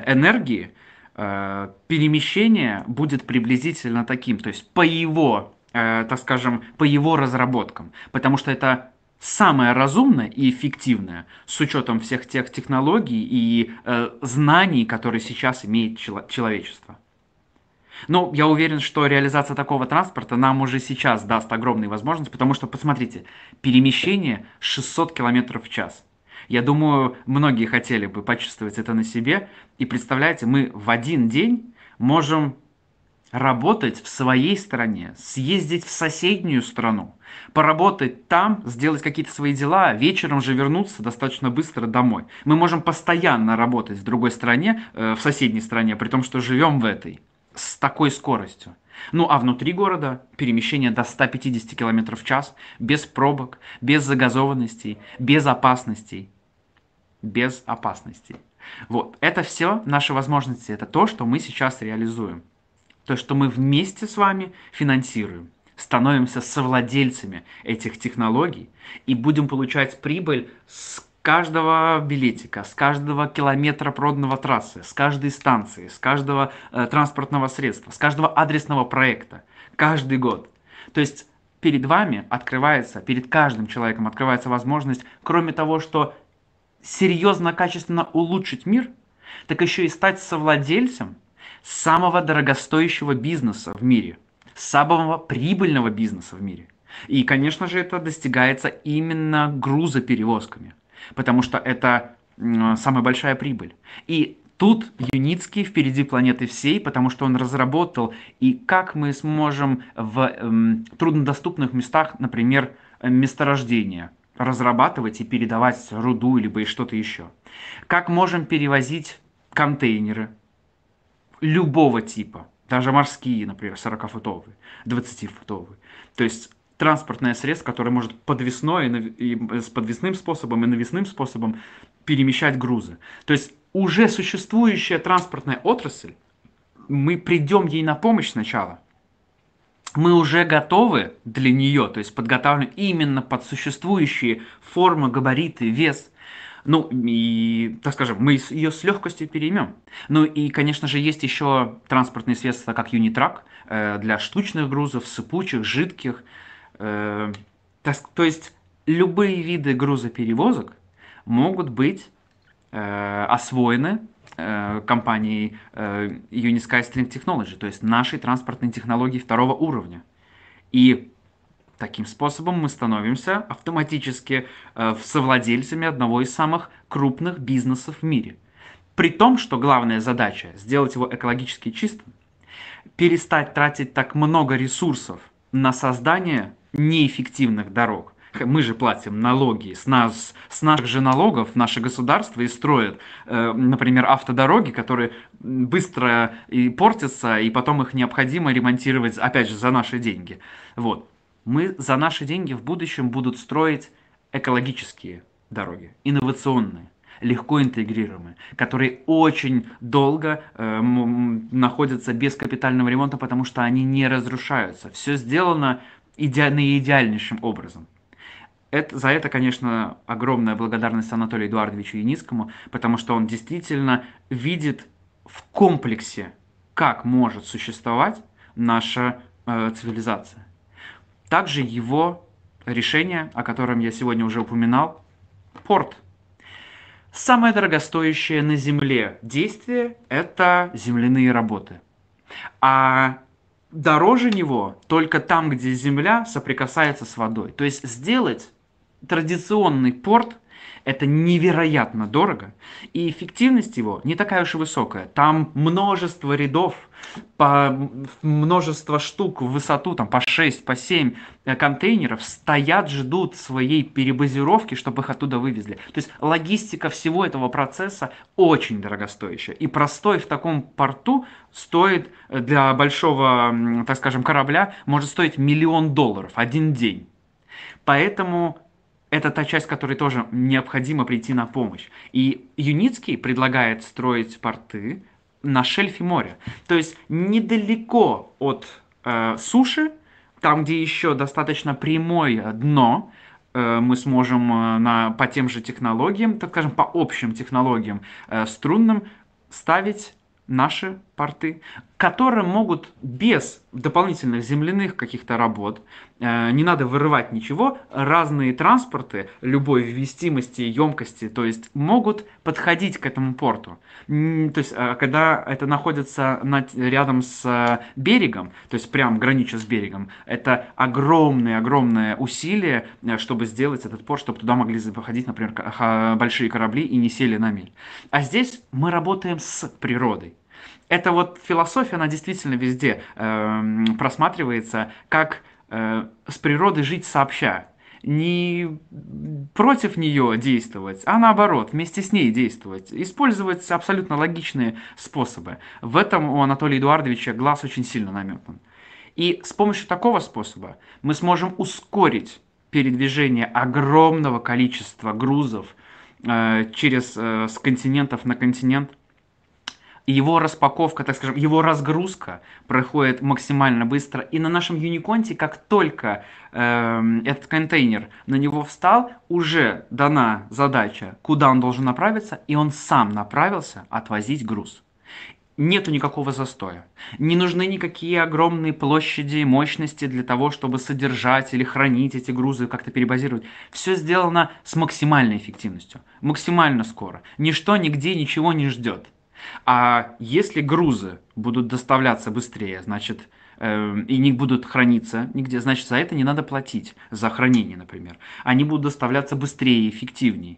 энергии, э, перемещение будет приблизительно таким, то есть по его, э, так скажем, по его разработкам, потому что это самое разумное и эффективное с учетом всех тех технологий и э, знаний, которые сейчас имеет человечество. Но я уверен, что реализация такого транспорта нам уже сейчас даст огромные возможности, потому что, посмотрите, перемещение 600 км в час. Я думаю, многие хотели бы почувствовать это на себе. И представляете, мы в один день можем работать в своей стране, съездить в соседнюю страну, поработать там, сделать какие-то свои дела, а вечером же вернуться достаточно быстро домой. Мы можем постоянно работать в другой стране, э, в соседней стране, при том, что живем в этой с такой скоростью. Ну а внутри города перемещение до 150 км в час, без пробок, без загазованностей, без опасностей. Без опасностей. Вот, это все наши возможности, это то, что мы сейчас реализуем. То, что мы вместе с вами финансируем, становимся совладельцами этих технологий и будем получать прибыль с каждого билетика, с каждого километра проданного трассы, с каждой станции, с каждого э, транспортного средства, с каждого адресного проекта, каждый год. То есть перед вами открывается, перед каждым человеком открывается возможность, кроме того, что серьезно, качественно улучшить мир, так еще и стать совладельцем самого дорогостоящего бизнеса в мире, самого прибыльного бизнеса в мире. И, конечно же, это достигается именно грузоперевозками – потому что это самая большая прибыль. И Тут Юницкий впереди планеты всей, потому что он разработал, и как мы сможем в эм, труднодоступных местах, например, э, месторождения, разрабатывать и передавать руду, либо и что-то еще. Как можем перевозить контейнеры любого типа, даже морские, например, 40-футовые, 20-футовые. То есть транспортное средство, которое может подвесное и, и с подвесным способом и навесным способом перемещать грузы. То есть уже существующая транспортная отрасль, мы придем ей на помощь сначала. Мы уже готовы для нее, то есть подготовлены именно под существующие формы, габариты, вес – ну, и, так скажем, мы ее с легкостью переймем. Ну и, конечно же, есть еще транспортные средства, как Юнитрак, э, для штучных грузов, сыпучих, жидких, Э, то есть любые виды грузоперевозок могут быть э, освоены э, компанией э, Unisky String Technology, то есть нашей транспортной технологии второго уровня. И таким способом мы становимся автоматически э, совладельцами одного из самых крупных бизнесов в мире. При том, что главная задача сделать его экологически чистым, перестать тратить так много ресурсов на создание неэффективных дорог. Мы же платим налоги. С, нас, с наших же налогов наше государство и строит, э, например, автодороги, которые быстро и портятся, и потом их необходимо ремонтировать, опять же, за наши деньги. Вот. Мы за наши деньги в будущем будут строить экологические дороги, инновационные легко интегрируемые, которые очень долго э, находятся без капитального ремонта, потому что они не разрушаются. Все сделано иде, наидеальнейшим образом. Это, за это, конечно, огромная благодарность Анатолию Эдуардовичу Яницкому, потому что он действительно видит в комплексе, как может существовать наша э, цивилизация. Также его решение, о котором я сегодня уже упоминал, порт. Самое дорогостоящее на Земле действие – это земляные работы. А дороже него только там, где земля соприкасается с водой. То есть сделать традиционный порт это невероятно дорого, и эффективность его не такая уж и высокая. Там множество рядов, по множество штук в высоту, там по 6, по 7 э, контейнеров стоят, ждут своей перебазировки, чтобы их оттуда вывезли. То есть логистика всего этого процесса очень дорогостоящая. И простой в таком порту стоит э, для большого, так скажем, корабля, может стоить миллион долларов один день. Поэтому это та часть, которой тоже необходимо прийти на помощь. И Юницкий предлагает строить порты на шельфе моря. То есть недалеко от э, суши, там, где еще достаточно прямое дно, э, мы сможем э, на, по тем же технологиям, так скажем, по общим технологиям э, струнным ставить наши порты, которые могут без дополнительных земляных каких-то работ, э, не надо вырывать ничего, разные транспорты любой вместимости, емкости, то есть могут подходить к этому порту. То есть э, когда это находится над, рядом с э, берегом, то есть прям гранича с берегом, это огромное-огромное усилие, чтобы сделать этот порт, чтобы туда могли заходить, например, большие корабли и не сели на мель. А здесь мы работаем с природой эта вот философия, она действительно везде э, просматривается, как э, с природой жить сообща. Не против нее действовать, а наоборот, вместе с ней действовать. Использовать абсолютно логичные способы. В этом у Анатолия Эдуардовича глаз очень сильно наметан. И с помощью такого способа мы сможем ускорить передвижение огромного количества грузов э, через э, с континентов на континент – его распаковка, так скажем, его разгрузка проходит максимально быстро. И на нашем Юниконте, как только э, этот контейнер на него встал, уже дана задача, куда он должен направиться, и он сам направился отвозить груз. Нету никакого застоя. Не нужны никакие огромные площади, мощности для того, чтобы содержать или хранить эти грузы, как-то перебазировать. Все сделано с максимальной эффективностью, максимально скоро. Ничто нигде ничего не ждет. А если грузы будут доставляться быстрее, значит, эм, и не будут храниться нигде, значит, за это не надо платить, за хранение, например. Они будут доставляться быстрее, эффективнее.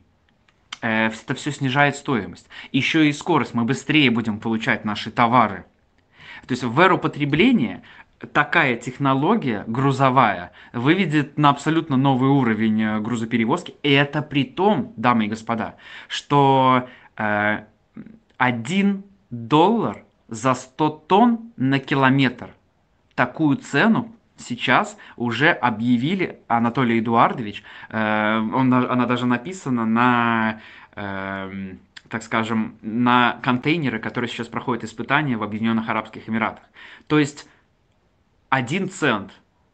Э, это все снижает стоимость. Еще и скорость, мы быстрее будем получать наши товары. То есть в эру потребления такая технология грузовая выведет на абсолютно новый уровень э, грузоперевозки. И это при том, дамы и господа, что э, 1 доллар за 100 тонн на километр. Такую цену сейчас уже объявили Анатолий Эдуардович. Э, он, она даже написана на, эм, так скажем, на контейнеры, которые сейчас проходят испытания в Объединенных Арабских Эмиратах. То есть 1 цент,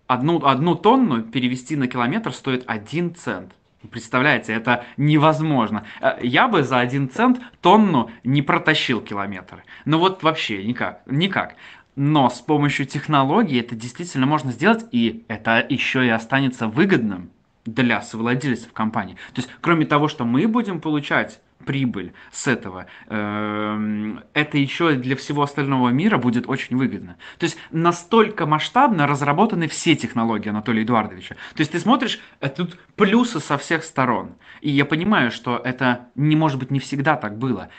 одну, одну тонну перевести на километр стоит 1 цент. Представляете, это невозможно. Э, я бы за один цент тонну не протащил километры. Ну вот вообще никак, никак. Но с помощью технологий это действительно можно сделать, и это еще и останется выгодным для совладельцев компании. То есть, кроме того, что мы будем получать прибыль с этого, эм, это еще для всего остального мира будет очень выгодно. То есть настолько масштабно разработаны все технологии Анатолия Эдуардовича. То есть ты смотришь, э, тут плюсы со всех сторон. И я понимаю, что это, не может быть, не всегда так было.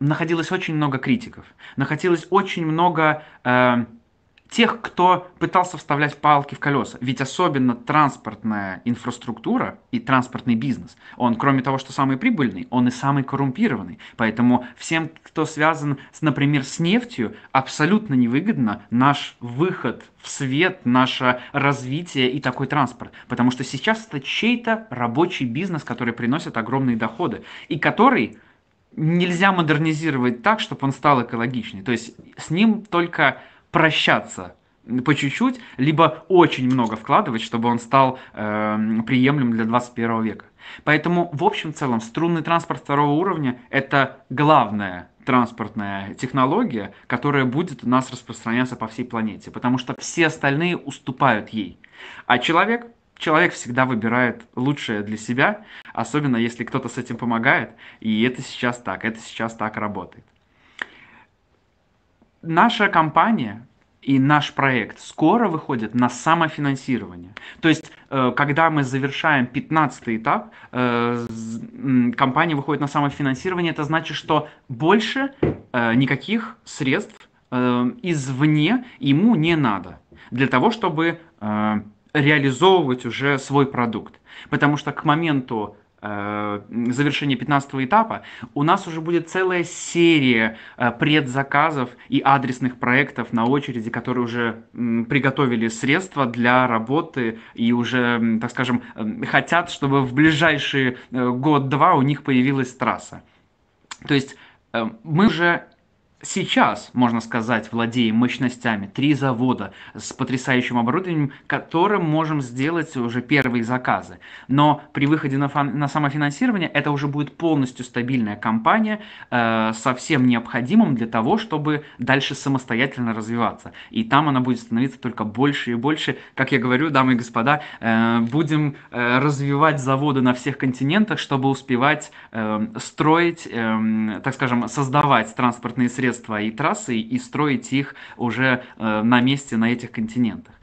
Находилось очень много критиков, находилось очень много... Э, тех, кто пытался вставлять палки в колеса. Ведь особенно транспортная инфраструктура и транспортный бизнес, он кроме того, что самый прибыльный, он и самый коррумпированный. Поэтому всем, кто связан, с, например, с нефтью, абсолютно невыгодно наш выход в свет, наше развитие и такой транспорт. Потому что сейчас это чей-то рабочий бизнес, который приносит огромные доходы и который нельзя модернизировать так, чтобы он стал экологичнее. То есть с ним только прощаться по чуть-чуть, либо очень много вкладывать, чтобы он стал э, приемлем для 21 века. Поэтому в общем целом струнный транспорт второго уровня это главная транспортная технология, которая будет у нас распространяться по всей планете, потому что все остальные уступают ей. А человек, человек всегда выбирает лучшее для себя, особенно если кто-то с этим помогает, и это сейчас так, это сейчас так работает наша компания и наш проект скоро выходит на самофинансирование. То есть, э, когда мы завершаем 15 этап, э, компания выходит на самофинансирование, это значит, что больше э, никаких средств извне ему не надо для того, чтобы реализовывать уже свой продукт. Потому что к моменту Э, завершения 15 этапа, у нас уже будет целая серия э, предзаказов и адресных проектов на очереди, которые уже приготовили средства для работы и уже, так скажем, хотят, чтобы в ближайший э, год-два у них появилась трасса. То есть мы уже сейчас, можно сказать, владеем мощностями. Три завода с потрясающим оборудованием, которым можем сделать уже первые заказы. Но при выходе на, фан- на самофинансирование это уже будет полностью стабильная компания э, со необходимым для того, чтобы дальше самостоятельно развиваться. И там она будет становиться только больше и больше. Как я говорю, дамы и господа, э, будем э, развивать заводы на всех континентах, чтобы успевать э, строить, э, так скажем, создавать транспортные средства средства и трассы и строить их уже э, на месте на этих континентах.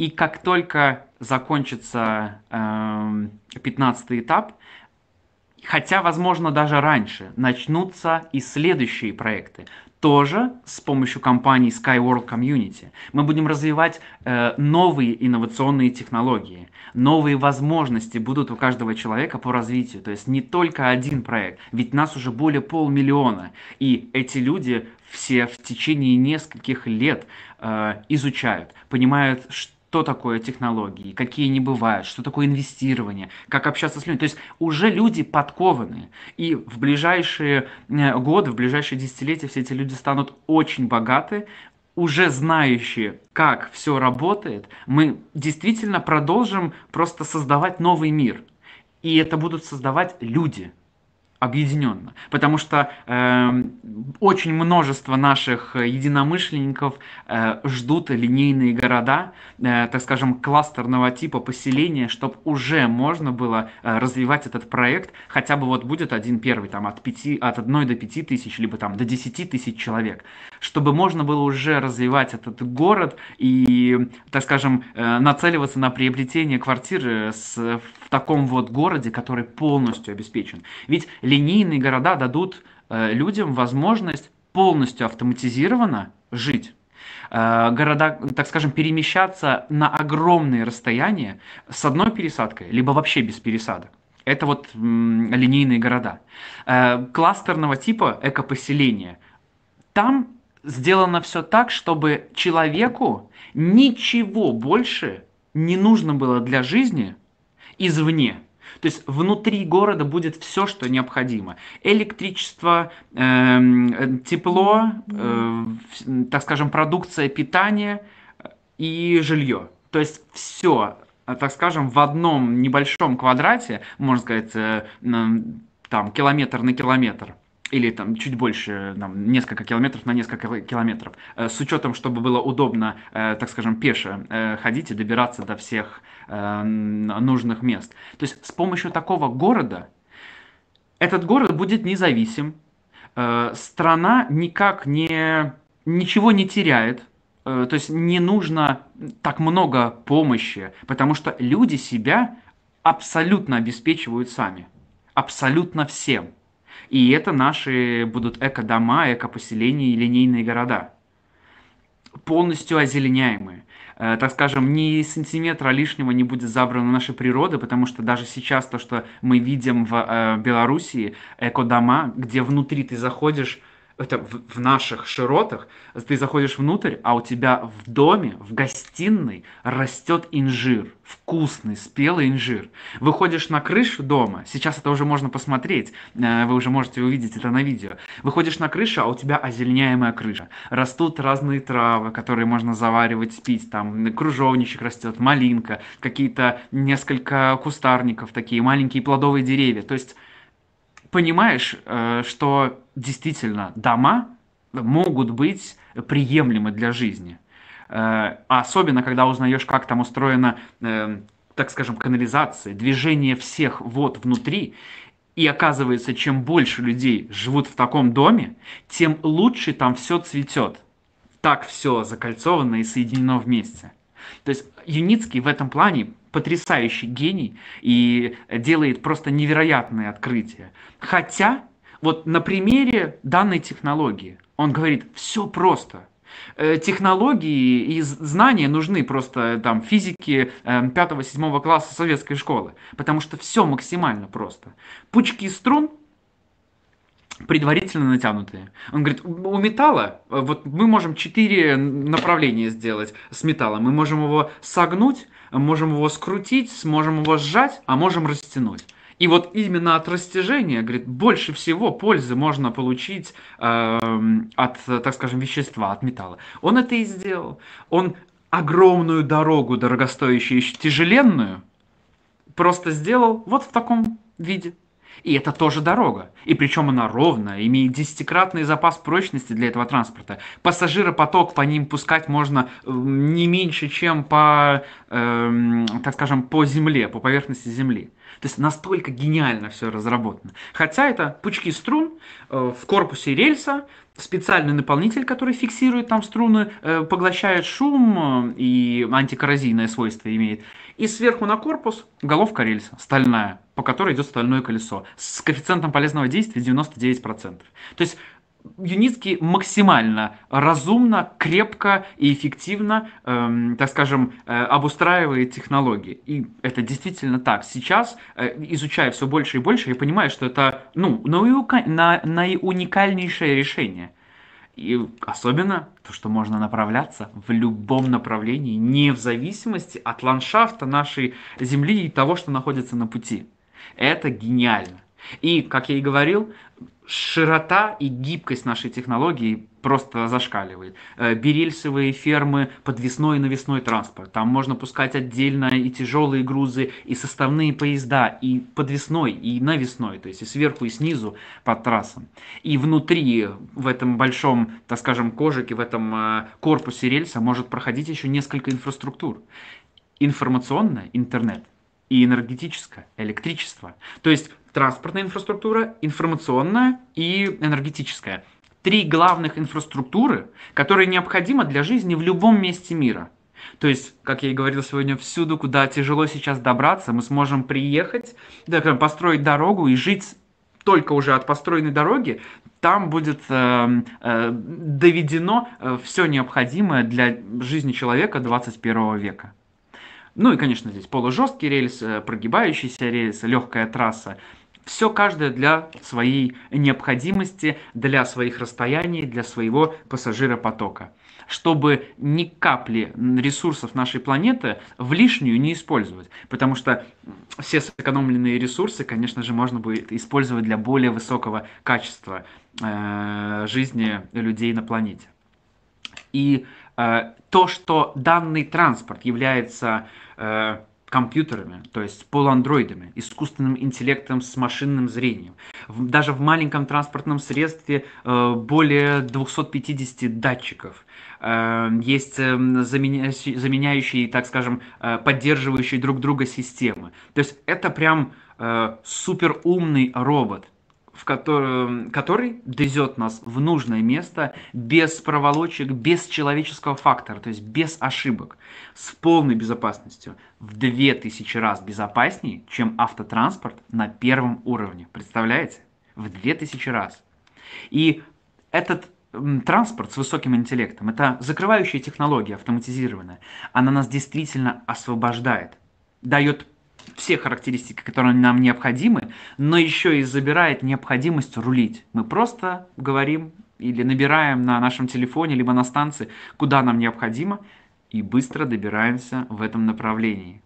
И как только закончится 15 эм, этап, хотя, возможно, даже раньше, начнутся и следующие проекты. Тоже с помощью компании Skyworld Community. Мы будем развивать э, новые инновационные технологии, новые возможности будут у каждого человека по развитию. То есть не только один проект, ведь нас уже более полмиллиона. И эти люди все в течение нескольких лет э, изучают, понимают, что что такое технологии, какие они бывают, что такое инвестирование, как общаться с людьми. То есть уже люди подкованы. И в ближайшие э, годы, в ближайшие десятилетия все эти люди станут очень богаты, уже знающие, как все работает, мы действительно продолжим просто создавать новый мир. И это будут создавать люди – объединенно. Потому что э, очень множество наших единомышленников э, ждут линейные города, э, так скажем, кластерного типа поселения, чтобы уже можно было э, развивать этот проект. Хотя бы вот будет один первый, там от, пяти, от 1 до 5 тысяч, либо там до 10 тысяч человек чтобы можно было уже развивать этот город и, так скажем, э, нацеливаться на приобретение квартиры с, в таком вот городе, который полностью обеспечен. Ведь линейные города дадут э, людям возможность полностью автоматизированно жить э, города, так скажем, перемещаться на огромные расстояния с одной пересадкой, либо вообще без пересадок. Это вот линейные города. Кластерного типа экопоселения. Там сделано все так, чтобы человеку ничего больше не нужно было для жизни извне. То есть внутри города будет все, что необходимо. Электричество, эм, э, тепло, э, так скажем, продукция, питание э, и жилье. То есть все, э, так скажем, в одном небольшом квадрате, можно сказать, э, там километр на километр или там чуть больше, там, несколько километров на несколько километров, э, с учетом, чтобы было удобно, э, так скажем, пеше э, ходить и добираться до всех нужных мест. То есть с помощью такого города этот город будет независим, страна никак не, ничего не теряет, то есть не нужно так много помощи, потому что люди себя абсолютно обеспечивают сами, абсолютно всем – и это наши будут эко-дома, эко-поселения и линейные города. Полностью озеленяемые. Э, так скажем, ни сантиметра лишнего не будет забрано нашей природы, потому что даже сейчас то, что мы видим в э, Белоруссии, эко-дома, где внутри ты заходишь, это в, в наших широтах, ты заходишь внутрь, а у тебя в доме, в гостиной растет инжир, вкусный, спелый инжир. Выходишь на крышу дома, сейчас это уже можно посмотреть, э, вы уже можете увидеть это на видео. Выходишь на крышу, а у тебя озеленяемая крыша. Растут разные травы, которые можно заваривать, пить, там кружовничек растет, малинка, какие-то несколько кустарников, такие маленькие плодовые деревья. То есть понимаешь, э, что действительно дома могут быть приемлемы для жизни. Э, особенно, когда узнаешь, как там устроена, э, так скажем, канализация, движение всех вод внутри. И оказывается, чем больше людей живут в таком доме, тем лучше там все цветет. Так все закольцовано и соединено вместе. То есть Юницкий в этом плане потрясающий гений и делает просто невероятные открытия. Хотя вот на примере данной технологии. Он говорит, все просто. Э, технологии и знания нужны просто там физики 5-7 э, класса советской школы, потому что все максимально просто. Пучки струн предварительно натянутые. Он говорит, у металла, э, вот мы можем четыре направления сделать с металла. Мы можем его согнуть, можем его скрутить, сможем его сжать, а можем растянуть. И вот именно от растяжения, говорит, больше всего пользы можно получить э, от, так скажем, вещества, от металла. Он это и сделал. Он огромную дорогу, дорогостоящую, еще тяжеленную, просто сделал вот в таком виде. И это тоже дорога. И причем она ровная, имеет десятикратный запас прочности для этого транспорта. Пассажиропоток по ним пускать можно эм, не меньше, чем по, э, так скажем, по земле, по поверхности земли. То есть настолько гениально все разработано. Хотя это пучки струн э, в корпусе рельса, специальный наполнитель, который фиксирует там струны, э, поглощает шум э, и антикоррозийное свойство имеет. И сверху на корпус головка рельса, стальная, по которой идет стальное колесо, с коэффициентом полезного действия 99%. То есть Юницкий максимально разумно, крепко и эффективно, эм, так скажем, э, обустраивает технологии. И это действительно так. Сейчас, э, изучая все больше и больше, я понимаю, что это ну, на, наиуникальнейшее решение. И особенно то, что можно направляться в любом направлении, не в зависимости от ландшафта нашей Земли и того, что находится на пути. Это гениально. И, как я и говорил, широта и гибкость нашей технологии просто зашкаливает. Э, Берельсовые фермы, подвесной и навесной транспорт. Там можно пускать отдельно и тяжелые грузы, и составные поезда, и подвесной, и навесной, то есть и сверху, и снизу по трассам. И внутри, в этом большом, так скажем, кожике, в этом э, корпусе рельса может проходить еще несколько инфраструктур. Информационная, интернет – и энергетическое, электричество. То есть транспортная инфраструктура, информационная и энергетическая. Три главных инфраструктуры, которые необходимы для жизни в любом месте мира. То есть, как я и говорил сегодня, всюду, куда тяжело сейчас добраться, мы сможем приехать, построить дорогу и жить только уже от построенной дороги, там будет э, э, доведено э, все необходимое для жизни человека 21 века. Ну и, конечно, здесь полужесткий рельс, прогибающийся рельс, легкая трасса. Все каждое для своей необходимости, для своих расстояний, для своего пассажиропотока. Чтобы ни капли ресурсов нашей планеты в лишнюю не использовать. Потому что все сэкономленные ресурсы, конечно же, можно будет использовать для более высокого качества э, жизни людей на планете. И Э, то, что данный транспорт является э, компьютерами, то есть полуандроидами, искусственным интеллектом с машинным зрением. Даже в маленьком транспортном средстве э, более 250 датчиков. Есть заменяющие, так скажем, поддерживающие друг друга системы. То есть это прям суперумный робот – в который, который довезет нас в нужное место без проволочек, без человеческого фактора, то есть без ошибок, с полной безопасностью, в 2000 раз безопаснее, чем автотранспорт на первом уровне. Представляете? В 2000 раз. И этот транспорт с высоким интеллектом, это закрывающая технология автоматизированная, она нас действительно освобождает, дает все характеристики, которые нам необходимы, но еще и забирает необходимость рулить. Мы просто говорим или набираем на нашем телефоне, либо на станции, куда нам необходимо, и быстро добираемся в этом направлении.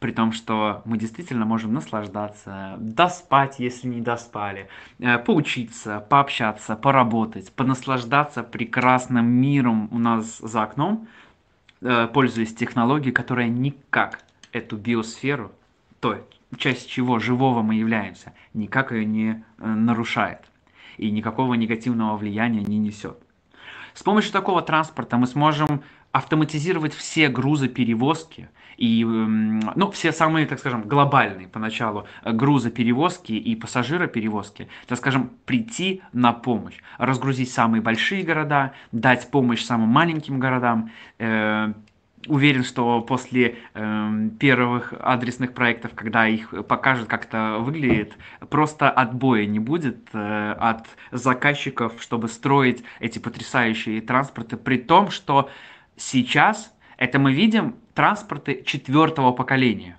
При том, что мы действительно можем наслаждаться, доспать, если не доспали, э, поучиться, пообщаться, поработать, понаслаждаться прекрасным миром у нас за окном, э, пользуясь технологией, которая никак эту биосферу то, часть чего живого мы являемся, никак ее не э, нарушает и никакого негативного влияния не несет. С помощью такого транспорта мы сможем автоматизировать все грузы перевозки и, эм, ну, все самые, так скажем, глобальные поначалу э, грузы перевозки и перевозки так скажем, прийти на помощь, разгрузить самые большие города, дать помощь самым маленьким городам, э, уверен, что после э, первых адресных проектов, когда их покажут, как это выглядит, просто отбоя не будет э, от заказчиков, чтобы строить эти потрясающие транспорты, при том, что сейчас это мы видим транспорты четвертого поколения.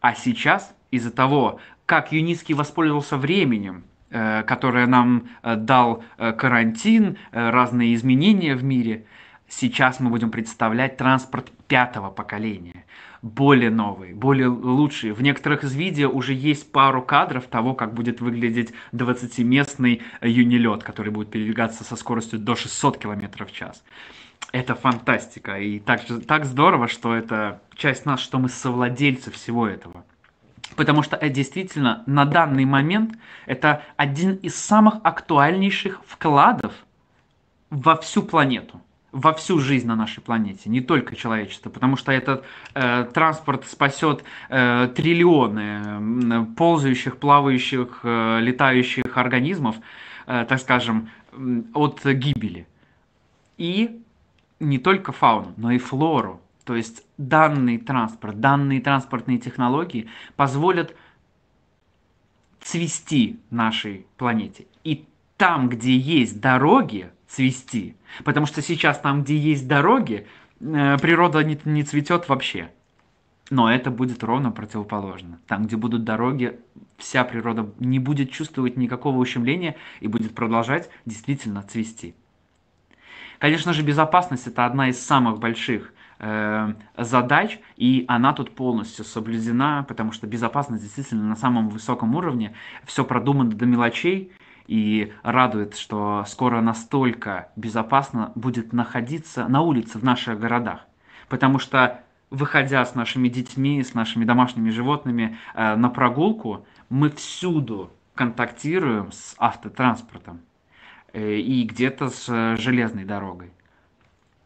А сейчас из-за того, как Юницкий воспользовался временем, э, которое нам э, дал э, карантин, разные изменения в мире – сейчас мы будем представлять транспорт пятого поколения, более новый, более лучший. В некоторых из видео уже есть пару кадров того, как будет выглядеть 20-местный э, юнилет, который будет передвигаться со скоростью до 600 км в час. Это фантастика, и так, так здорово, что это часть нас, что мы совладельцы всего этого. Потому что это действительно на данный момент это один из самых актуальнейших вкладов во всю планету – во всю жизнь на нашей планете, не только человечество, потому что этот э, транспорт спасет э, триллионы ползающих, плавающих, э, летающих организмов, э, так скажем, от гибели. И не только фауну, но и флору. То есть данный транспорт, данные транспортные технологии позволят цвести нашей планете. И там, где есть дороги, цвести. Потому что сейчас там, где есть дороги, э, природа не, не цветет вообще. Но это будет ровно противоположно. Там, где будут дороги, вся природа не будет чувствовать никакого ущемления и будет продолжать действительно цвести. Конечно же, безопасность это одна из самых больших э, задач, и она тут полностью соблюдена, потому что безопасность действительно на самом высоком уровне, все продумано до мелочей, и радует, что скоро настолько безопасно будет находиться на улице в наших городах. Потому что выходя с нашими детьми, с нашими домашними животными э, на прогулку, мы всюду контактируем с автотранспортом э, и где-то с э, железной дорогой.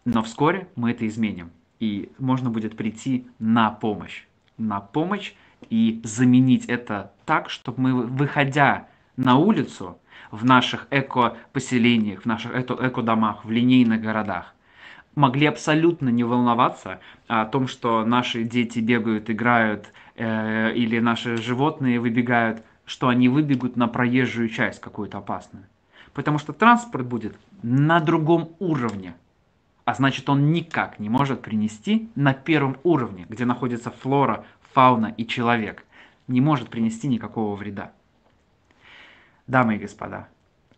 Но вскоре мы это изменим, и можно будет прийти на помощь, на помощь и заменить это так, чтобы мы, выходя на улицу, в наших эко-поселениях, в наших эко-домах, в линейных городах могли абсолютно не волноваться о том, что наши дети бегают, играют, э, или наши животные выбегают, что они выбегут на проезжую часть какую-то опасную. Потому что транспорт будет на другом уровне. А значит, он никак не может принести на первом уровне, где находится флора, фауна и человек, не может принести никакого вреда. Дамы и господа,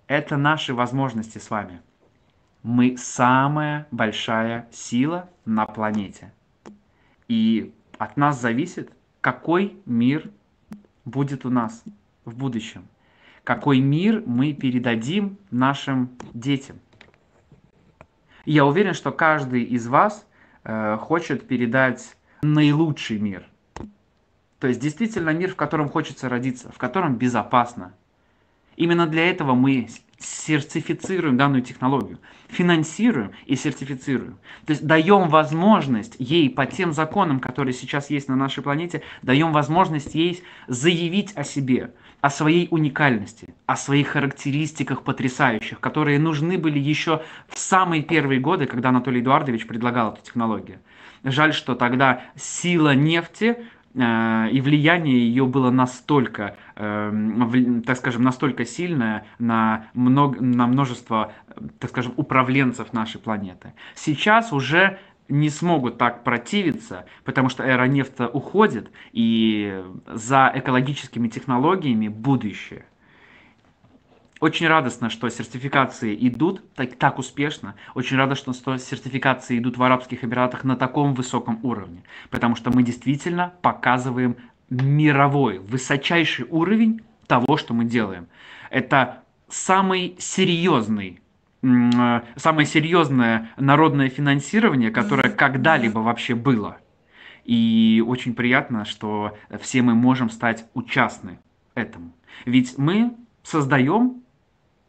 это наши возможности с вами. Мы самая большая сила на планете. И от нас зависит, какой мир будет у нас в будущем. Какой мир мы передадим нашим детям. я уверен, что каждый из вас э, хочет передать наилучший мир. То есть действительно мир, в котором хочется родиться, в котором безопасно, Именно для этого мы сертифицируем данную технологию, финансируем и сертифицируем. То есть даем возможность ей по тем законам, которые сейчас есть на нашей планете, даем возможность ей заявить о себе, о своей уникальности, о своих характеристиках потрясающих, которые нужны были еще в самые первые годы, когда Анатолий Эдуардович предлагал эту технологию. Жаль, что тогда сила нефти Э, и влияние ее было настолько, эм, так скажем, настолько сильное на, много, на множество, так скажем, управленцев нашей планеты. Сейчас уже не смогут так противиться, потому что эра нефта уходит, и за экологическими технологиями будущее – очень радостно, что сертификации идут так, так успешно. Очень радостно, что сертификации идут в Арабских Эмиратах на таком высоком уровне. Потому что мы действительно показываем мировой, высочайший уровень того, что мы делаем. Это самый серьезный э, самое серьезное народное финансирование, которое когда-либо вообще было. И очень приятно, что все мы можем стать участны этому. Ведь мы создаем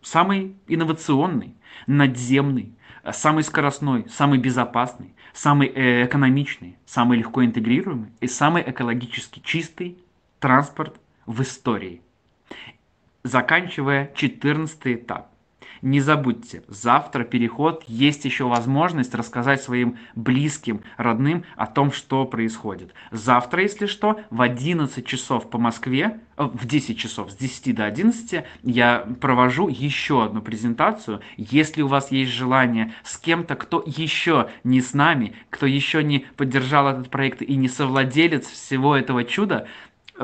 самый инновационный, надземный, э, самый скоростной, самый безопасный, самый э, экономичный, самый легко интегрируемый и самый экологически чистый транспорт в истории. Заканчивая 14 этап. Не забудьте, завтра переход, есть еще возможность рассказать своим близким, родным о том, что происходит. Завтра, если что, в 11 часов по Москве, э, в 10 часов, с 10 до 11 я провожу еще одну презентацию. Если у вас есть желание с кем-то, кто еще не с нами, кто еще не поддержал этот проект и не совладелец всего этого чуда,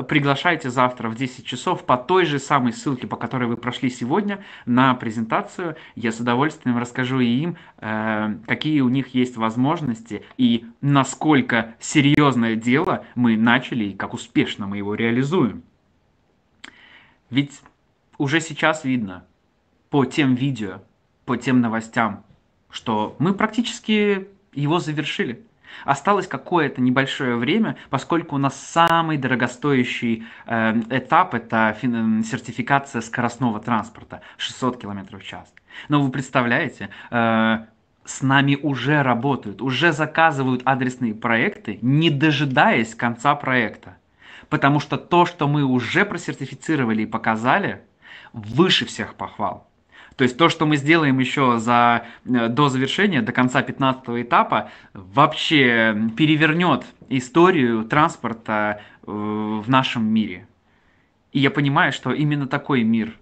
приглашайте завтра в 10 часов по той же самой ссылке, по которой вы прошли сегодня, на презентацию. Я с удовольствием расскажу и им, э, какие у них есть возможности и насколько серьезное дело мы начали и как успешно мы его реализуем. Ведь уже сейчас видно по тем видео, по тем новостям, что мы практически его завершили. Осталось какое-то небольшое время, поскольку у нас самый дорогостоящий э, этап – это эм, сертификация скоростного транспорта 600 км в час. Но вы представляете, э, с нами уже работают, уже заказывают адресные проекты, не дожидаясь конца проекта. Потому что то, что мы уже просертифицировали и показали, выше всех похвал. То есть то, что мы сделаем еще за, э, до завершения, до конца 15 этапа, вообще перевернет историю транспорта э, в нашем мире. И я понимаю, что именно такой мир,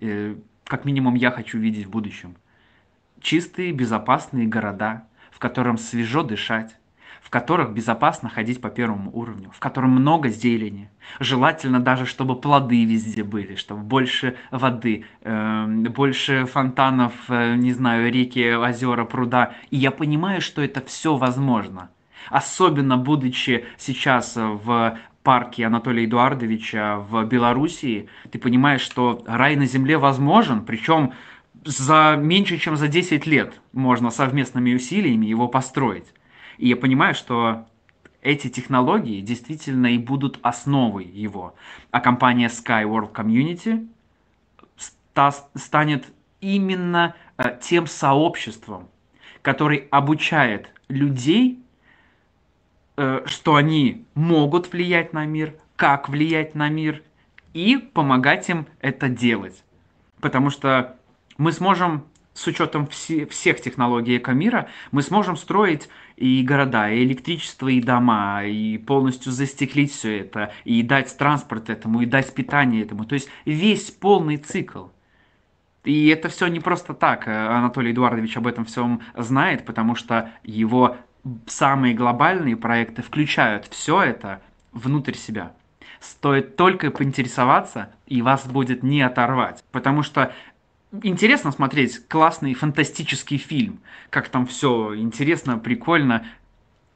э, как минимум, я хочу видеть в будущем. Чистые, безопасные города, в котором свежо дышать, в которых безопасно ходить по первому уровню, в котором много зелени. Желательно даже, чтобы плоды везде были, чтобы больше воды, э, больше фонтанов, э, не знаю, реки, озера, пруда. И я понимаю, что это все возможно. Особенно будучи сейчас в парке Анатолия Эдуардовича в Белоруссии, ты понимаешь, что рай на земле возможен, причем за меньше, чем за 10 лет можно совместными усилиями его построить. И я понимаю, что эти технологии действительно и будут основой его. А компания SkyWorld Community станет именно э, тем сообществом, который обучает людей, э, что они могут влиять на мир, как влиять на мир и помогать им это делать. Потому что мы сможем с учетом все, всех технологий Экомира, мы сможем строить и города, и электричество, и дома, и полностью застеклить все это, и дать транспорт этому, и дать питание этому. То есть весь полный цикл. И это все не просто так. Анатолий Эдуардович об этом всем знает, потому что его самые глобальные проекты включают все это внутрь себя. Стоит только поинтересоваться, и вас будет не оторвать. Потому что интересно смотреть классный фантастический фильм, как там все интересно, прикольно.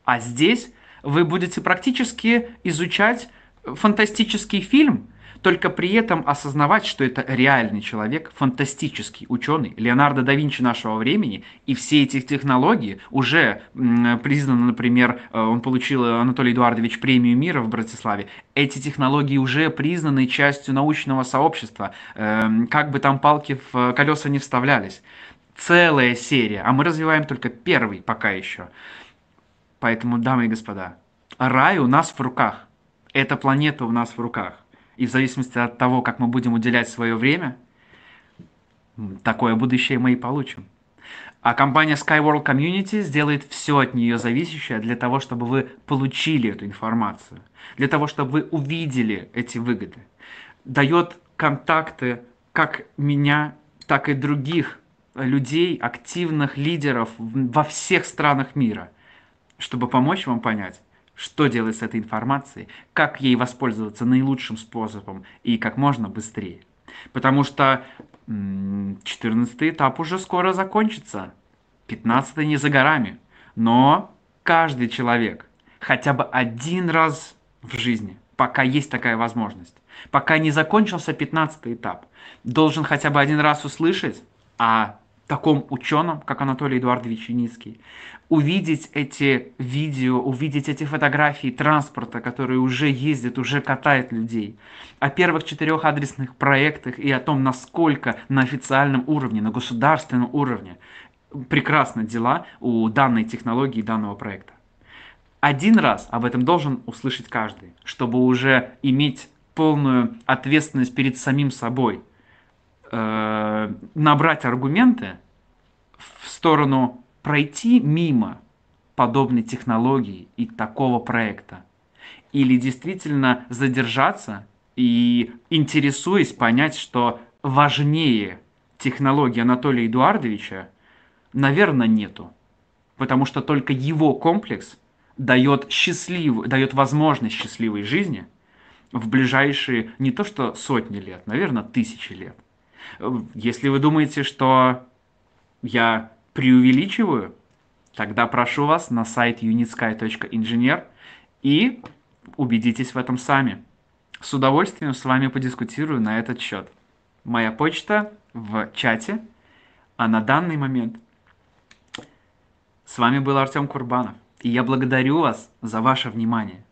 А здесь вы будете практически изучать фантастический фильм, только при этом осознавать, что это реальный человек, фантастический ученый, Леонардо да Винчи нашего времени, и все эти технологии уже признаны, например, э, он получил э, Анатолий Эдуардович премию мира в Братиславе, эти технологии уже признаны частью научного сообщества, эм, как бы там палки в э, колеса не вставлялись. Целая серия, а мы развиваем только первый пока еще. Поэтому, дамы и господа, рай у нас в руках. Эта планета у нас в руках. И в зависимости от того, как мы будем уделять свое время, такое будущее мы и получим. А компания Skyworld Community сделает все от нее зависящее для того, чтобы вы получили эту информацию, для того, чтобы вы увидели эти выгоды. Дает контакты как меня, так и других людей, активных лидеров во всех странах мира, чтобы помочь вам понять, что делать с этой информацией, как ей воспользоваться наилучшим способом и как можно быстрее. Потому что 14 этап уже скоро закончится, 15 не за горами. Но каждый человек хотя бы один раз в жизни, пока есть такая возможность, пока не закончился 15 этап, должен хотя бы один раз услышать, а таком ученом, как Анатолий Эдуардович Яницкий, увидеть эти видео, увидеть эти фотографии транспорта, который уже ездит, уже катает людей, о первых четырех адресных проектах и о том, насколько на официальном уровне, на государственном уровне прекрасны дела у данной технологии, данного проекта. Один раз об этом должен услышать каждый, чтобы уже иметь полную ответственность перед самим собой – Э, набрать аргументы в сторону пройти мимо подобной технологии и такого проекта. Или действительно задержаться и, интересуясь, понять, что важнее технологии Анатолия Эдуардовича, наверное, нету. Потому что только его комплекс дает, счастлив дает возможность счастливой жизни в ближайшие не то что сотни лет, наверное, тысячи лет. Эм, если вы думаете, что я преувеличиваю, тогда прошу вас на сайт unitsky.engineer и убедитесь в этом сами. С удовольствием с вами подискутирую на этот счет. Моя почта в чате, а на данный момент с вами был Артем Курбанов. И я благодарю вас за ваше внимание.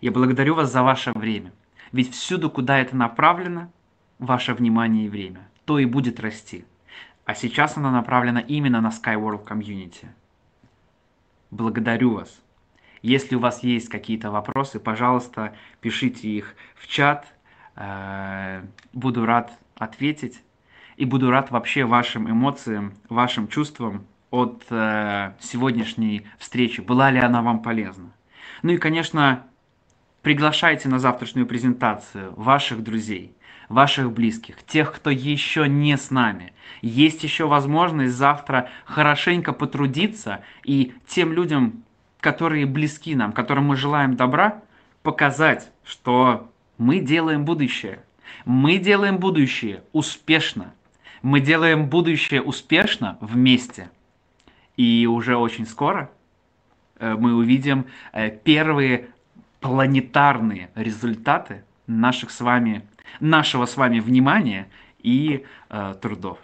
Я благодарю вас за ваше время. Ведь всюду, куда это направлено, ваше внимание и время, то и будет расти. А сейчас она направлена именно на Skyworld Community. Благодарю вас. Если у вас есть какие-то вопросы, пожалуйста, пишите их в чат. Э, буду рад ответить. И буду рад вообще вашим эмоциям, вашим чувствам от э, сегодняшней встречи. Была ли она вам полезна? Ну и, конечно, приглашайте на завтрашнюю презентацию ваших друзей – ваших близких, тех, кто еще не с нами. Есть еще возможность завтра хорошенько потрудиться и тем людям, которые близки нам, которым мы желаем добра, показать, что мы делаем будущее. Мы делаем будущее успешно. Мы делаем будущее успешно вместе. И уже очень скоро э, мы увидим э, первые планетарные результаты наших с вами нашего с вами внимания и э, трудов.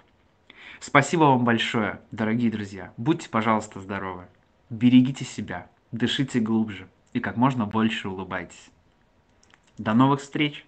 Спасибо вам большое, дорогие друзья. Будьте, пожалуйста, здоровы. Берегите себя, дышите глубже и как можно больше улыбайтесь. До новых встреч!